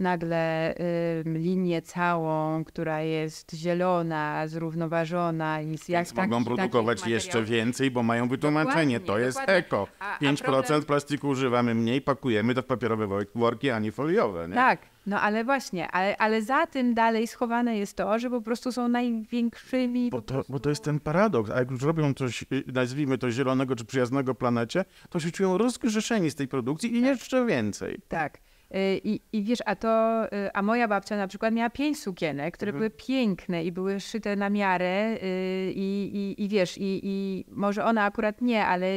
nagle y, linię całą, która jest zielona, zrównoważona i jak Więc tak- taki, mogą produkować jeszcze więcej, bo mają wytłumaczenie, dokładnie, to jest eko. 5% a problem... plastiku używamy mniej, pakujemy to w papierowe worki, a nie foliowe. Nie? Tak, no ale właśnie, ale, ale za tym dalej schowane jest to, że po prostu są największymi... Bo to, bo to jest ten paradoks, a jak już robią coś, y, nazwijmy to zielonego czy przyjaznego planecie, to się czują rozgrzeszeni z tej produkcji i tak. jeszcze więcej. Tak. Y, I, I wiesz, a to, y, a moja babcia na przykład miała pięć sukienek, które mhm. były piękne i były szyte na miarę y, i, i, i wiesz, i, i może ona akurat nie, ale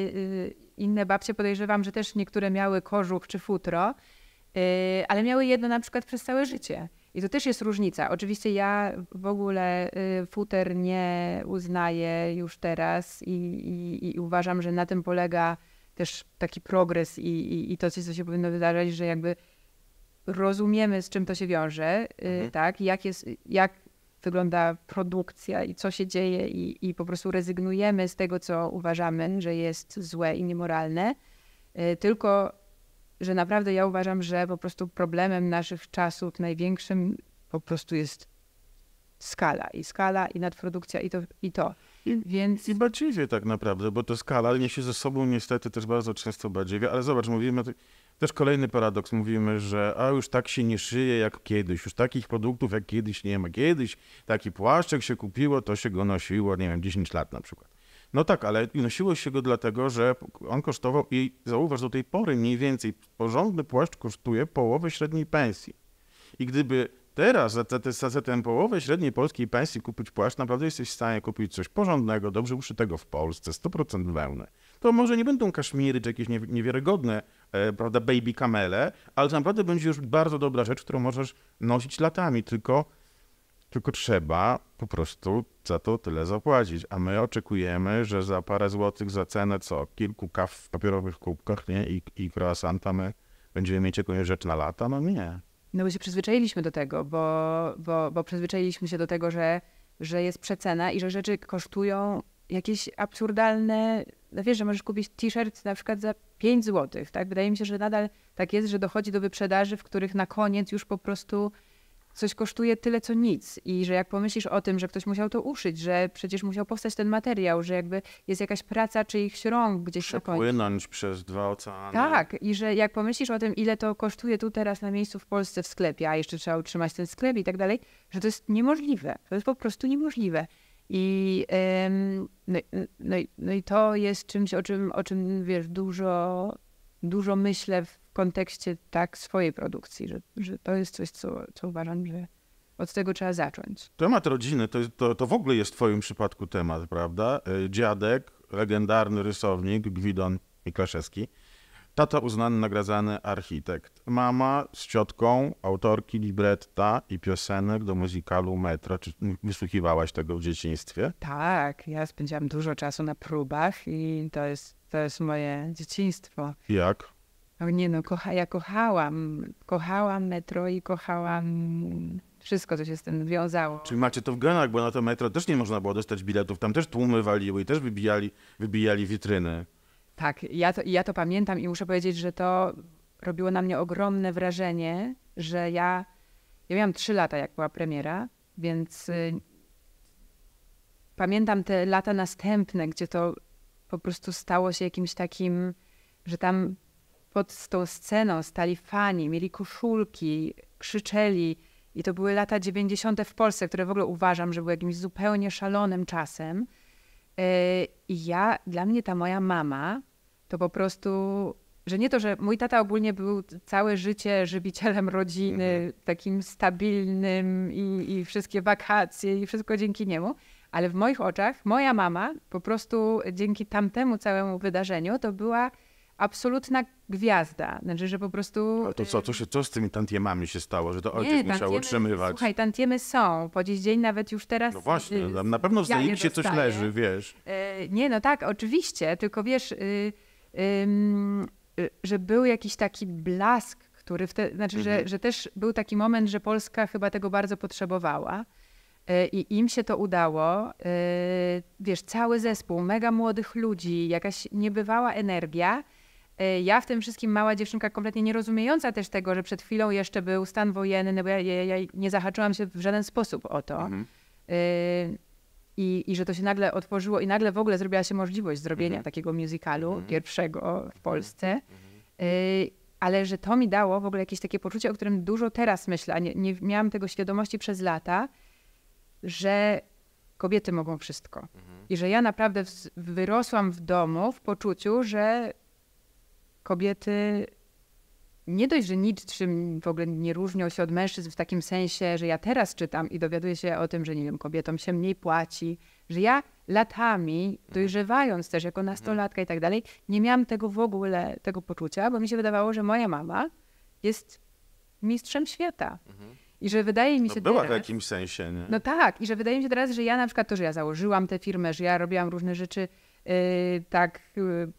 inne babcie podejrzewam, że też niektóre miały kożuch czy futro, ale miały jedno na przykład przez całe życie. I to też jest różnica. Oczywiście ja w ogóle futer nie uznaję już teraz i, i, i uważam, że na tym polega też taki progres i, i, i to, co się powinno wydarzać, że jakby rozumiemy, z czym to się wiąże, y, mhm. tak? Jak, jest, jak wygląda produkcja i co się dzieje, i, i po prostu rezygnujemy z tego, co uważamy, że jest złe i niemoralne. Y, tylko, że naprawdę ja uważam, że po prostu problemem naszych czasów największym po prostu jest skala i skala i nadprodukcja i to. I, to. I, Więc... i badziewie tak naprawdę, bo to skala niesie ze sobą niestety też bardzo często bardziej. ale zobacz, mówimy też kolejny paradoks. Mówimy, że a już tak się nie szyje jak kiedyś, już takich produktów jak kiedyś nie ma. Kiedyś taki płaszczek się kupiło, to się go nosiło, nie wiem, 10 lat na przykład. No tak, ale nosiło się go dlatego, że on kosztował i zauważ do tej pory mniej więcej porządny płaszcz kosztuje połowę średniej pensji. I gdyby teraz za, te, za, za tę połowę średniej polskiej pensji kupić płaszcz, naprawdę jesteś w stanie kupić coś porządnego, dobrze uszytego w Polsce, 100% wełny to może nie będą kaszmiry czy jakieś niewiarygodne, e, prawda, baby kamele, ale naprawdę będzie już bardzo dobra rzecz, którą możesz nosić latami, tylko, tylko trzeba po prostu za to tyle zapłacić. A my oczekujemy, że za parę złotych, za cenę co, kilku kaw w papierowych kubkach nie? I, i croissanta my będziemy mieć jakąś rzecz na lata? No nie. No bo się przyzwyczailiśmy do tego, bo, bo, bo przyzwyczailiśmy się do tego, że, że jest przecena i że rzeczy kosztują jakieś absurdalne no wiesz, że możesz kupić t-shirt na przykład za 5 zł, tak? Wydaje mi się, że nadal tak jest, że dochodzi do wyprzedaży, w których na koniec już po prostu coś kosztuje tyle co nic i że jak pomyślisz o tym, że ktoś musiał to uszyć, że przecież musiał powstać ten materiał, że jakby jest jakaś praca czyichś rąk gdzieś Przepłynąć przez dwa oceany. Tak i że jak pomyślisz o tym, ile to kosztuje tu teraz na miejscu w Polsce w sklepie, a jeszcze trzeba utrzymać ten sklep i tak dalej, że to jest niemożliwe, to jest po prostu niemożliwe. No I, no, no, no, i to jest czymś, o czym, o czym wiesz, dużo, dużo myślę w kontekście tak swojej produkcji, że, że to jest coś, co, co uważam, że od tego trzeba zacząć. Temat rodziny to, to, to w ogóle jest w twoim przypadku temat, prawda? E, dziadek, legendarny rysownik Gwidon Miklaszewski, Tata uznany, nagradzany architekt. Mama z ciotką, autorki libretta i piosenek do muzykalu Metro. Czy wysłuchiwałaś tego w dzieciństwie? Tak, ja spędziłam dużo czasu na próbach i to jest, to jest moje dzieciństwo. Jak? O nie no, kocha, ja kochałam. Kochałam Metro i kochałam wszystko, co się z tym wiązało. Czyli macie to w genach, bo na to Metro też nie można było dostać biletów. Tam też tłumy waliły i też wybijali, wybijali witryny. Tak, ja to, ja to pamiętam i muszę powiedzieć, że to robiło na mnie ogromne wrażenie, że ja, ja miałam 3 lata, jak była premiera, więc y, pamiętam te lata następne, gdzie to po prostu stało się jakimś takim, że tam pod tą sceną stali fani, mieli koszulki, krzyczeli. I to były lata 90. w Polsce, które w ogóle uważam, że były jakimś zupełnie szalonym czasem. Y, i ja, dla mnie ta moja mama to po prostu, że nie to, że mój tata ogólnie był całe życie żywicielem rodziny, mhm. takim stabilnym i, i wszystkie wakacje i wszystko dzięki niemu, ale w moich oczach moja mama po prostu dzięki tamtemu całemu wydarzeniu to była absolutna gwiazda. Znaczy, że po prostu... to co, co, się, co z tymi tantiemami się stało, że to ojciec nie, musiał tantiemy, otrzymywać? Słuchaj, tantiemy są, po dziś dzień nawet już teraz... No właśnie, y, na pewno w ja się coś leży, wiesz. E, nie, no tak, oczywiście, tylko wiesz, y, y, że był jakiś taki blask, który wtedy, znaczy, mhm. że, że też był taki moment, że Polska chyba tego bardzo potrzebowała i im się to udało. Wiesz, cały zespół, mega młodych ludzi, jakaś niebywała energia. Y, ja w tym wszystkim mała dziewczynka, kompletnie nie rozumiejąca też tego, że przed chwilą jeszcze był stan wojenny, no bo ja, ja, ja nie zahaczyłam się w żaden sposób o to. Mhm. Y, i, I że to się nagle otworzyło i nagle w ogóle zrobiła się możliwość zrobienia mhm. takiego musicalu, mhm. pierwszego w Polsce. Mhm. Y, ale że to mi dało w ogóle jakieś takie poczucie, o którym dużo teraz myślę, a nie, nie miałam tego świadomości przez lata, że kobiety mogą wszystko. Mhm. I że ja naprawdę wyrosłam w domu w poczuciu, że kobiety nie dość, że niczym w ogóle nie różnią się od mężczyzn w takim sensie, że ja teraz czytam i dowiaduję się o tym, że nie wiem, kobietom się mniej płaci, że ja latami, dojrzewając też jako nastolatka i tak dalej, nie miałam tego w ogóle, tego poczucia, bo mi się wydawało, że moja mama jest mistrzem świata. Mhm. I że wydaje mi no się no była teraz, w jakimś sensie, nie? No tak, i że wydaje mi się teraz, że ja na przykład to, że ja założyłam tę firmę, że ja robiłam różne rzeczy yy, tak... Yy,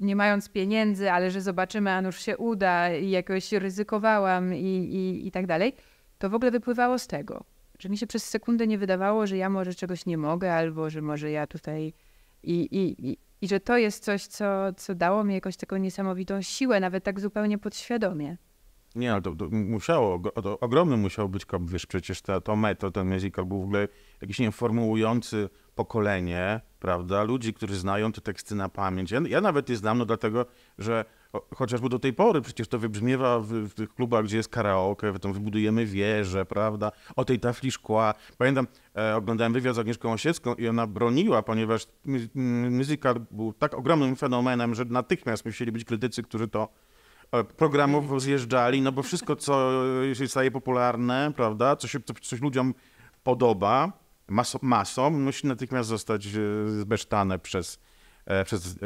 nie mając pieniędzy, ale że zobaczymy, a nuż się uda i jakoś ryzykowałam i, i, i tak dalej, to w ogóle wypływało z tego, że mi się przez sekundę nie wydawało, że ja może czegoś nie mogę, albo że może ja tutaj i, i, i, i że to jest coś, co, co dało mi jakoś taką niesamowitą siłę, nawet tak zupełnie podświadomie. Nie, ale to, to musiało, to ogromny musiał być kop, wiesz, przecież ta, to meto, ten musical był w ogóle jakiś, nieformułujący formułujący pokolenie, prawda, ludzi, którzy znają te teksty na pamięć. Ja, ja nawet je znam, no dlatego, że chociażby do tej pory przecież to wybrzmiewa w, w tych klubach, gdzie jest karaoke, tam wybudujemy wieże, prawda, o tej tafli szkła. Pamiętam, e, oglądałem wywiad z Agnieszką Osiecką i ona broniła, ponieważ musical był tak ogromnym fenomenem, że natychmiast musieli być krytycy, którzy to E, Programowo zjeżdżali, no bo wszystko, co e, się staje popularne, prawda, co się, co, coś ludziom podoba, maso, masom, musi natychmiast zostać e, zbesztane przez, przez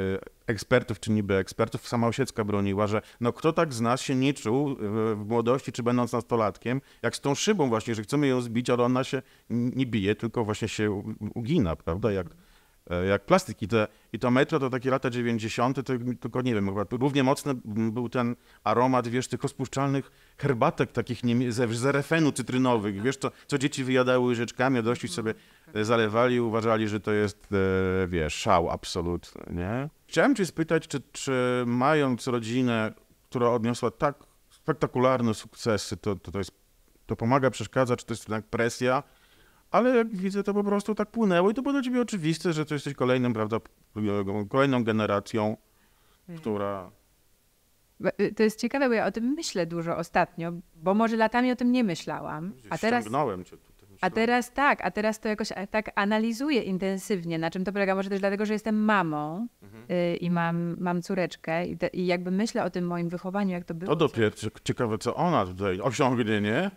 ekspertów czy niby ekspertów. Sama Osiecka broniła, że no kto tak z nas się nie czuł w młodości czy będąc nastolatkiem, jak z tą szybą właśnie, że chcemy ją zbić, ale ona się nie bije, tylko właśnie się ugina, prawda, jak E, jak plastik. I, te, I to metro to takie lata 90., to, tylko nie wiem, chyba równie mocny był ten aromat, wiesz, tych rozpuszczalnych herbatek takich nie, refenu cytrynowych, wiesz, to, co dzieci wyjadały łyżeczkami, a dość sobie mhm, zalewali, uważali, że to jest, e, wiesz, szał absolutny, nie? Chciałem cię spytać, czy, czy mając rodzinę, która odniosła tak spektakularne sukcesy, to, to, to, jest, to pomaga, przeszkadza, czy to jest jednak presja, ale jak widzę, to po prostu tak płynęło i to było dla ciebie oczywiste, że to jesteś kolejnym, prawda, kolejną generacją, hmm. która... Y, to jest ciekawe, bo ja o tym myślę dużo ostatnio, bo może latami o tym nie myślałam, a teraz... Cię tutaj, a teraz tak, a teraz to jakoś e, tak analizuję intensywnie, na czym to polega. Może też dlatego, że jestem mamą mhm. Y, i mam, mam córeczkę i, te, i, jakby myślę o tym moim wychowaniu, jak to było. To dopiero ciekawe, co ona tutaj osiągnie, nie?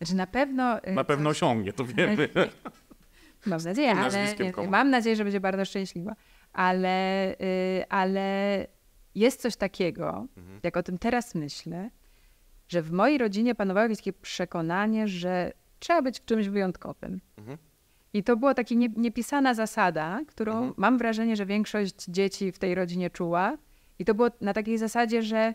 Znaczy na pewno... Y, na pewno osiągnie, to wiemy. Mam nadzieję, ale y, y, mam nadzieję, że będzie bardzo szczęśliwa. Ale, ale jest coś takiego, mhm. jak o tym teraz myślę, że w mojej rodzinie panowało jakieś takie przekonanie, że trzeba być w czymś wyjątkowym. Mhm. I to była taka nie, niepisana zasada, którą mhm. mam wrażenie, że większość dzieci w tej rodzinie czuła. I to było na takiej zasadzie, że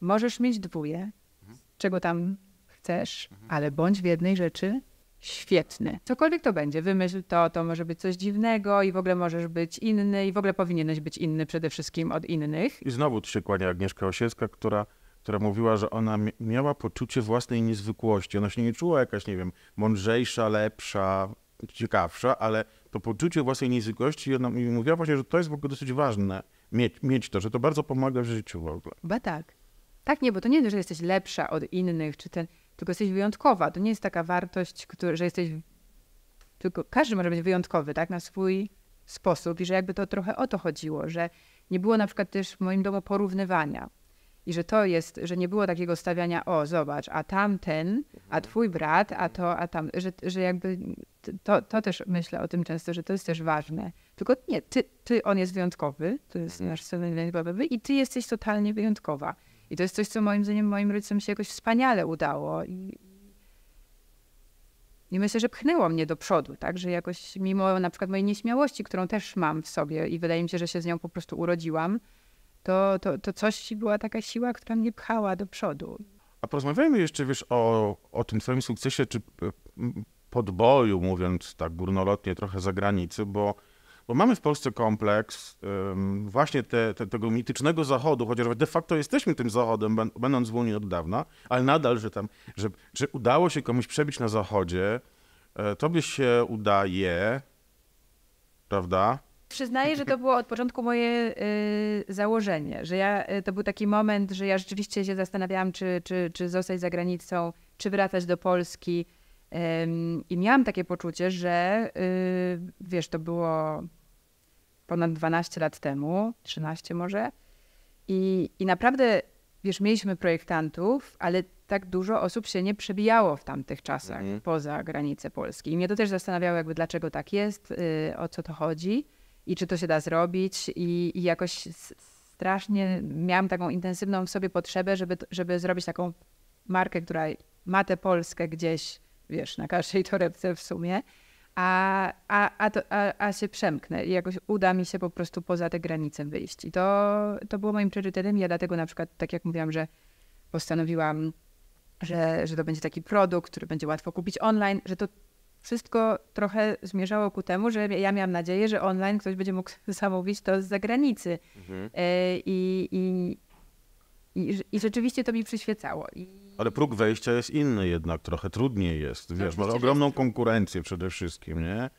możesz mieć dwóje, mhm. czego tam chcesz, mhm. ale bądź w jednej rzeczy świetny. Cokolwiek to będzie, wymyśl to, to może być coś dziwnego i w ogóle możesz być inny i w ogóle powinieneś być inny przede wszystkim od innych. I znowu tu się kłania Agnieszka Osiecka, która która mówiła, że ona miała poczucie własnej niezwykłości. Ona się nie czuła jakaś, nie wiem, mądrzejsza, lepsza, ciekawsza, ale to poczucie własnej niezwykłości, ona mi mówiła właśnie, że to jest w ogóle dosyć ważne, mieć, mieć to, że to bardzo pomaga w życiu w ogóle. Chyba tak. Tak, nie, bo to nie, że jesteś lepsza od innych, czy ten tylko jesteś wyjątkowa. To nie jest taka wartość, który, że jesteś. Tylko każdy może być wyjątkowy, tak? Na swój sposób i że jakby to trochę o to chodziło, że nie było na przykład też w moim domu porównywania. I że to jest, że nie było takiego stawiania, o zobacz, a tamten, a mhm. twój brat, a mhm. to, a tam, że, że jakby to, to też myślę o tym często, że to jest też ważne. Tylko nie, ty, ty on jest wyjątkowy, to jest mhm. nasz syn i ty jesteś totalnie wyjątkowa. I to jest coś, co moim zdaniem moim rodzicom się jakoś wspaniale udało. I, i myślę, że pchnęło mnie do przodu, tak? Że jakoś mimo na przykład mojej nieśmiałości, którą też mam w sobie i wydaje mi się, że się z nią po prostu urodziłam, to, to, to coś była taka siła, która mnie pchała do przodu. A porozmawiajmy jeszcze, wiesz, o, o tym twoim sukcesie, czy e, podboju, mówiąc tak górnolotnie, trochę za granicę, bo bo mamy w Polsce kompleks um, właśnie te, te, tego mitycznego Zachodu, chociaż de facto jesteśmy tym Zachodem, będąc w Unii od dawna, ale nadal, że tam, że, że udało się komuś przebić na Zachodzie, e, tobie się udaje, prawda? Przyznaję, że to było od początku moje y, założenie, że ja, y, to był taki moment, że ja rzeczywiście się zastanawiałam, czy, czy, czy zostać za granicą, czy wracać do Polski i miałam takie poczucie, że y, wiesz, to było ponad 12 lat temu, 13 może. I, i naprawdę, wiesz, mieliśmy projektantów, ale tak dużo osób się nie przebijało w tamtych czasach mhm. poza granicę Polski. I mnie to też zastanawiało, jakby dlaczego tak jest, y, o co to chodzi i czy to się da zrobić. I, i jakoś strasznie miałam taką intensywną w sobie potrzebę, żeby, żeby zrobić taką markę, która ma tę Polskę gdzieś wiesz, na każdej torebce w sumie, a, a, a, to, a, a się przemknę i jakoś uda mi się po prostu poza te granice wyjść. I to, to było moim priorytetem. Ja dlatego na przykład, tak jak mówiłam, że postanowiłam, że, że to będzie taki produkt, który będzie łatwo kupić online, że to wszystko trochę zmierzało ku temu, że ja miałam nadzieję, że online ktoś będzie mógł zamówić to z zagranicy. Mhm. E, I, i, i, I rzeczywiście to mi przyświecało. I ale próg wejścia jest inny jednak, trochę trudniej jest. Tak, wiesz, masz ogromną konkurencję przede wszystkim, nie?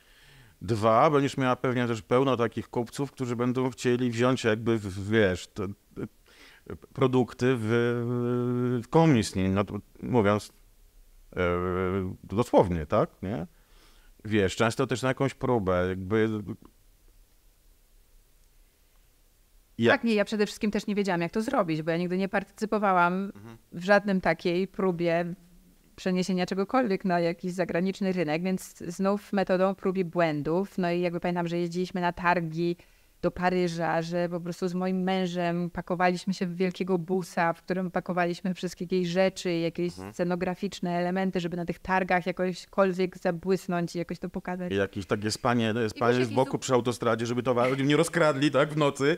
Dwa, będziesz miała pewnie też pełno takich kupców, którzy będą chcieli wziąć jakby, wiesz, te, te produkty w, w No, mówiąc e, dosłownie, tak, nie? Wiesz, często też na jakąś próbę, jakby ja. Tak, nie, ja przede wszystkim też nie wiedziałam, jak to zrobić, bo ja nigdy nie partycypowałam mhm. w żadnym takiej próbie przeniesienia czegokolwiek na jakiś zagraniczny rynek, więc znów metodą próby błędów. No i jakby pamiętam, że jeździliśmy na targi do Paryża, że po prostu z moim mężem pakowaliśmy się w wielkiego busa, w którym pakowaliśmy wszystkie jakieś rzeczy, jakieś mhm. scenograficzne elementy, żeby na tych targach jakośkolwiek zabłysnąć i jakoś to pokazać. I jakieś takie spanie, e, spanie z boku przy autostradzie, żeby to nie rozkradli, tak, w nocy.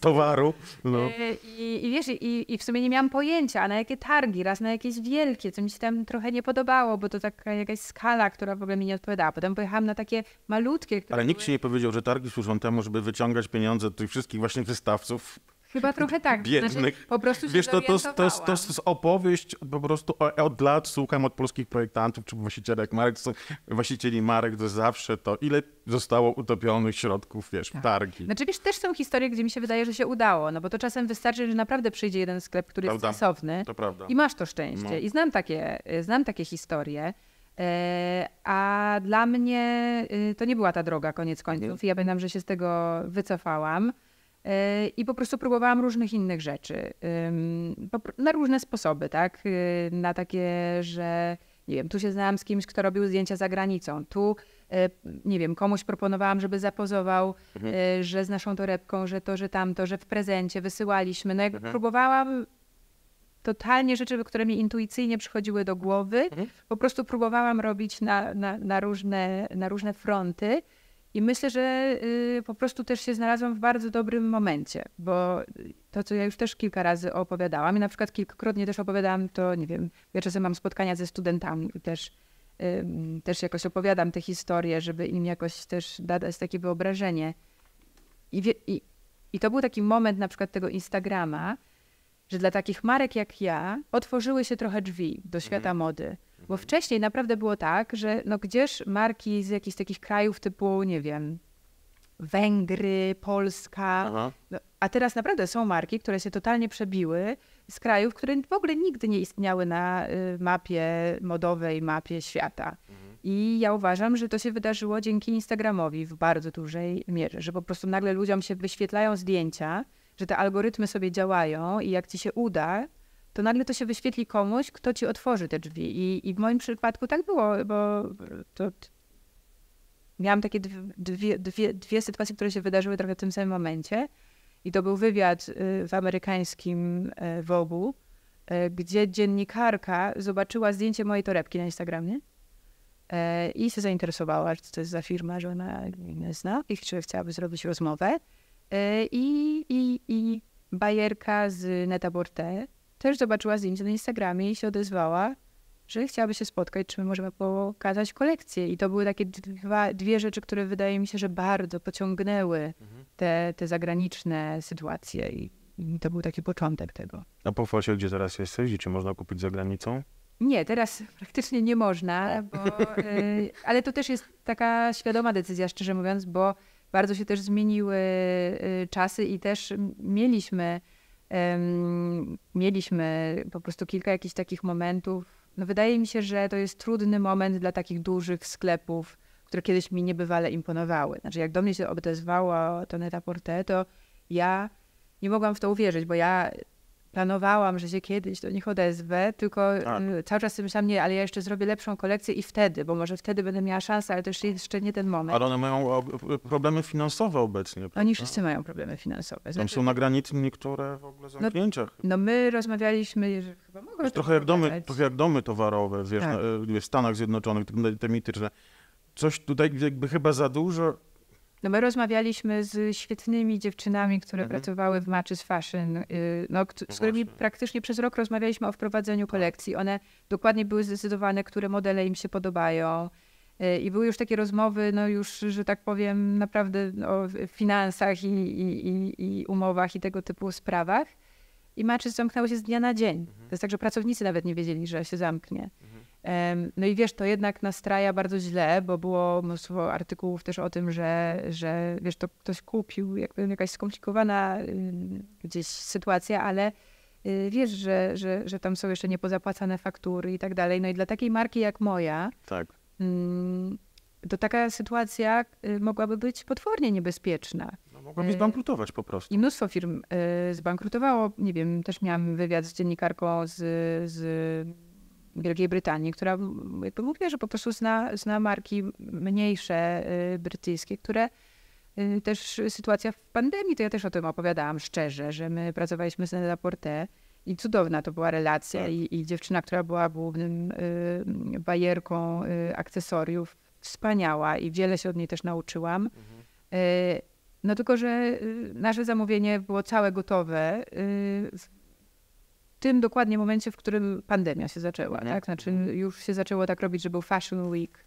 Towaru. No. E, I, I, wiesz, i, i w sumie nie miałam pojęcia, na jakie targi, raz na jakieś wielkie, co mi się tam trochę nie podobało, bo to taka jakaś skala, która w ogóle mi nie odpowiadała. Potem pojechałam na takie malutkie. Ale nikt były... ci nie powiedział, że targi służą temu, żeby wyciągać pieniądze od tych wszystkich właśnie wystawców Chyba trochę tak. Znaczy, biednych. Znaczy, po prostu się Wiesz, to, to, to, to, jest opowieść po prostu od lat słucham od polskich projektantów czy właścicielek marek, właścicieli marek zawsze to, ile zostało utopionych środków, wiesz, tak. targi. Znaczy wiesz, też są historie, gdzie mi się wydaje, że się udało, no bo to czasem wystarczy, że naprawdę przyjdzie jeden sklep, który prawda. jest sensowny i masz to szczęście. No. I znam takie, y, znam takie historie. Y, a dla mnie y, to nie była ta droga koniec końców. Ja pamiętam, że się z tego wycofałam. I po prostu próbowałam różnych innych rzeczy, na różne sposoby, tak? Y, na takie, że nie wiem, tu się znałam z kimś, kto robił zdjęcia za granicą, tu, y, nie wiem, komuś proponowałam, żeby zapozował, mhm. Y, że z naszą torebką, że to, że tamto, że w prezencie wysyłaliśmy. No jak mhm. próbowałam totalnie rzeczy, które mi intuicyjnie przychodziły do głowy, mhm. po prostu próbowałam robić na, na, na, różne, na różne fronty. I myślę, że y, po prostu też się znalazłam w bardzo dobrym momencie, bo to, co ja już też kilka razy opowiadałam, i na przykład kilkakrotnie też opowiadałam, to nie wiem, ja czasem mam spotkania ze studentami i też, też jakoś opowiadam te historie, żeby im jakoś też dać takie wyobrażenie. I, wie, i, I to był taki moment na przykład tego Instagrama, że dla takich marek jak ja otworzyły się trochę drzwi do świata mhm. mody bo wcześniej naprawdę było tak, że no gdzież marki z jakichś takich krajów typu, nie wiem, Węgry, Polska, no, a teraz naprawdę są marki, które się totalnie przebiły z krajów, które w ogóle nigdy nie istniały na y, mapie modowej, mapie świata. Mhm. I ja uważam, że to się wydarzyło dzięki Instagramowi w bardzo dużej mierze, że po prostu nagle ludziom się wyświetlają zdjęcia, że te algorytmy sobie działają i jak ci się uda, to nagle to się wyświetli komuś, kto ci otworzy te drzwi. I, i w moim przypadku tak było, bo to, miałam takie dwie, dwie, dwie sytuacje, które się wydarzyły trochę w tym samym momencie. I to był wywiad y, w amerykańskim y, Wobu, y, gdzie dziennikarka zobaczyła zdjęcie mojej torebki na Instagramie i się zainteresowała, co to jest za firma, że ona nie zna i czy chciałaby zrobić rozmowę. I, i, i bajerka z Neta Borte, też zobaczyła zdjęcie na Instagramie i się odezwała, że chciałaby się spotkać, czy my możemy pokazać kolekcję. I to były takie dwa, dwie rzeczy, które wydaje mi się, że bardzo pociągnęły mhm. te, te zagraniczne sytuacje. I, I to był taki początek tego. A po Fosie, gdzie teraz jesteś, czy można kupić za granicą? Nie, teraz praktycznie nie można, bo, y, ale to też jest taka świadoma decyzja, szczerze mówiąc, bo bardzo się też zmieniły y, czasy i też mieliśmy um, mieliśmy po prostu kilka jakichś takich momentów. No wydaje mi się, że to jest trudny moment dla takich dużych sklepów, które kiedyś mi niebywale imponowały. Znaczy, jak do mnie się odezwała Toneta Porte, to ja nie mogłam w to uwierzyć, bo ja planowałam, że się kiedyś do nich odezwę, tylko tak. Mm, cały czas myślałam, nie, ale ja jeszcze zrobię lepszą kolekcję i wtedy, bo może wtedy będę miała szansę, ale to jeszcze, jeszcze nie ten moment. Ale one mają problemy finansowe obecnie. Prawda? Oni wszyscy mają problemy finansowe. Znaczy, Tam są na granicy niektóre w ogóle no, zamknięcia. No, no my rozmawialiśmy, że chyba mogą trochę jak, domy, to jak domy towarowe wiesz, tak. w Stanach Zjednoczonych, te mity, że coś tutaj jakby chyba za dużo no my rozmawialiśmy z świetnymi dziewczynami, które mhm. pracowały w Matches Fashion, y, no, z którymi Właśnie. praktycznie przez rok rozmawialiśmy o wprowadzeniu tak. kolekcji. One dokładnie były zdecydowane, które modele im się podobają. Y, I były już takie rozmowy, no już, że tak powiem, naprawdę o no, finansach i, i, i, i umowach i tego typu sprawach. I Matches zamknęło się z dnia na dzień. Mhm. To jest tak, że pracownicy nawet nie wiedzieli, że się zamknie. Mhm. No i wiesz, to jednak nastraja bardzo źle, bo było mnóstwo artykułów też o tym, że, że wiesz, to ktoś kupił, jakby jakaś skomplikowana gdzieś sytuacja, ale y, wiesz, że, że, że tam są jeszcze niepozapłacane faktury i tak dalej. No i dla takiej marki jak moja, tak. Mm, to taka sytuacja y, mogłaby być potwornie niebezpieczna. No, mogłaby zbankrutować y, po prostu. I mnóstwo firm zbankrutowało. Nie wiem, też miałam wywiad z dziennikarką z, z Wielkiej Brytanii, która jakby mówiła, że po prostu zna, zna marki mniejsze y, brytyjskie, które y, też sytuacja w pandemii, to ja też o tym opowiadałam szczerze, że my pracowaliśmy z net i cudowna to była relacja tak. I, I, dziewczyna, która była głównym y, bajerką y, akcesoriów, wspaniała i wiele się od niej też nauczyłam. Mhm. Y, no tylko, że y, nasze zamówienie było całe gotowe tym dokładnie momencie, w którym pandemia się zaczęła, tak? Znaczy mhm. już się zaczęło tak robić, że był Fashion Week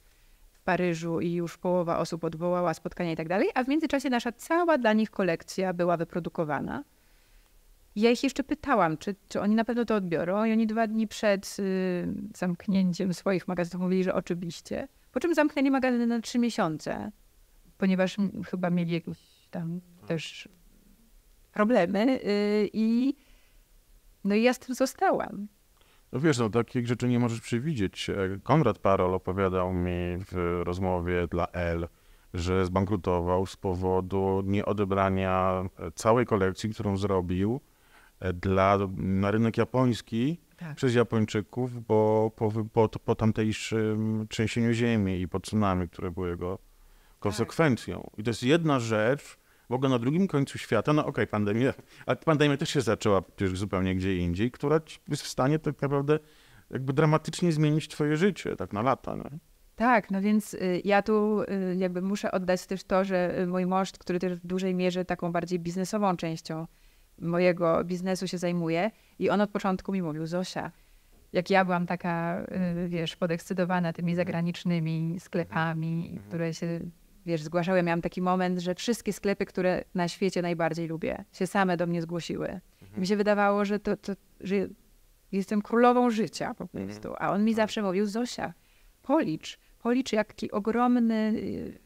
w Paryżu i już połowa osób odwołała spotkania i tak dalej, a w międzyczasie nasza cała dla nich kolekcja była wyprodukowana. Ja ich jeszcze pytałam, czy, czy oni na pewno to odbiorą i oni dwa dni przed y, zamknięciem swoich magazynów mówili, że oczywiście. Po czym zamknęli magazyny na trzy miesiące, ponieważ m, chyba mieli jakieś tam mhm. też problemy y, i no i ja z tym zostałam. No wiesz, no takich rzeczy nie możesz przewidzieć. E, Konrad Parol opowiadał mi w rozmowie dla L, że zbankrutował z powodu nieodebrania e, całej kolekcji, którą zrobił e, dla, na rynek japoński tak. przez Japończyków, bo po, po, po tamtejszym trzęsieniu ziemi i po tsunami, które były jego tak. konsekwencją. I to jest jedna rzecz, w ogóle na drugim końcu świata, no okej, okay, pandemia, ale pandemia też się zaczęła przecież zupełnie gdzie indziej, która jest w stanie tak naprawdę jakby dramatycznie zmienić twoje życie, tak na lata. No. Tak, no więc y, ja tu y, jakby muszę oddać też to, że y, mój mąż, który też w dużej mierze taką bardziej biznesową częścią mojego biznesu się zajmuje i on od początku mi mówił, Zosia, jak ja byłam taka, wiesz, podekscydowana tymi zagranicznymi sklepami, mhm. które się wiesz, zgłaszałem, Miałam taki moment, że wszystkie sklepy, które na świecie najbardziej lubię, się same do mnie zgłosiły. Mhm. Mi się wydawało, że to, to że jestem królową życia po mhm. prostu. A on mi mhm. zawsze mówił, Zosia, policz, policz jaki ogromny, y,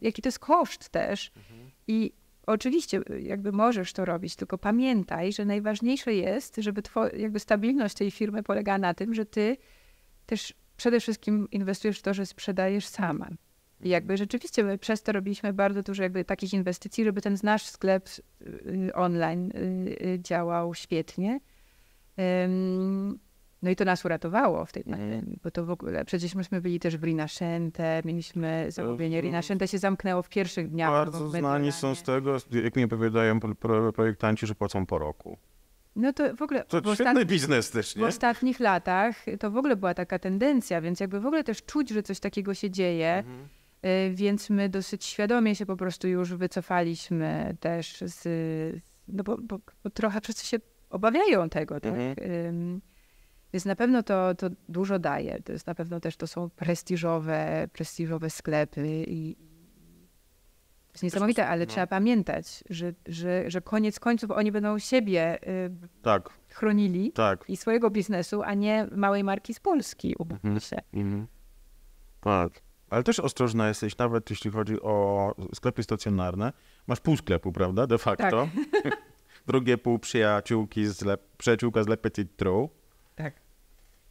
jaki to jest koszt też. Mhm. I oczywiście y, jakby możesz to robić, tylko pamiętaj, że najważniejsze jest, żeby jakby stabilność tej firmy polegała na tym, że ty też przede wszystkim inwestujesz w to, że sprzedajesz sama jakby rzeczywiście my przez to robiliśmy bardzo dużo jakby takich inwestycji, żeby ten nasz sklep y, online y, y, działał świetnie. No i to nas uratowało w tej mhm. pandemii, bo to w ogóle, przecież myśmy byli też w Rinascente, mieliśmy zamówienie, Rinascente się zamknęło w pierwszych dniach. Bardzo znani są z tego, jak mi opowiadają projektanci, że płacą po roku. No to w ogóle. To świetny ostat... biznes też, nie? W ostatnich latach to w ogóle była taka tendencja, więc jakby w ogóle też czuć, że coś takiego się dzieje. Mhm. Y, więc my dosyć świadomie się po prostu już wycofaliśmy też z. No bo, bo, bo trochę wszyscy się obawiają tego, tak? Mhm. Więc na pewno to, to dużo daje. To jest na pewno też to są prestiżowe, prestiżowe sklepy i to jest niesamowite, ale no. trzeba pamiętać, że, że, że koniec końców oni będą siebie y, tak. chronili tak. i swojego biznesu, a nie małej marki z Polski, mhm. umówmy się. Mhm. Mhm. Tak ale też ostrożna jesteś, nawet jeśli chodzi o sklepy stacjonarne. Masz pół sklepu, prawda? De facto. Tak. Drugie pół przyjaciółki, z le... przyjaciółka z Le Petit Trou. Tak.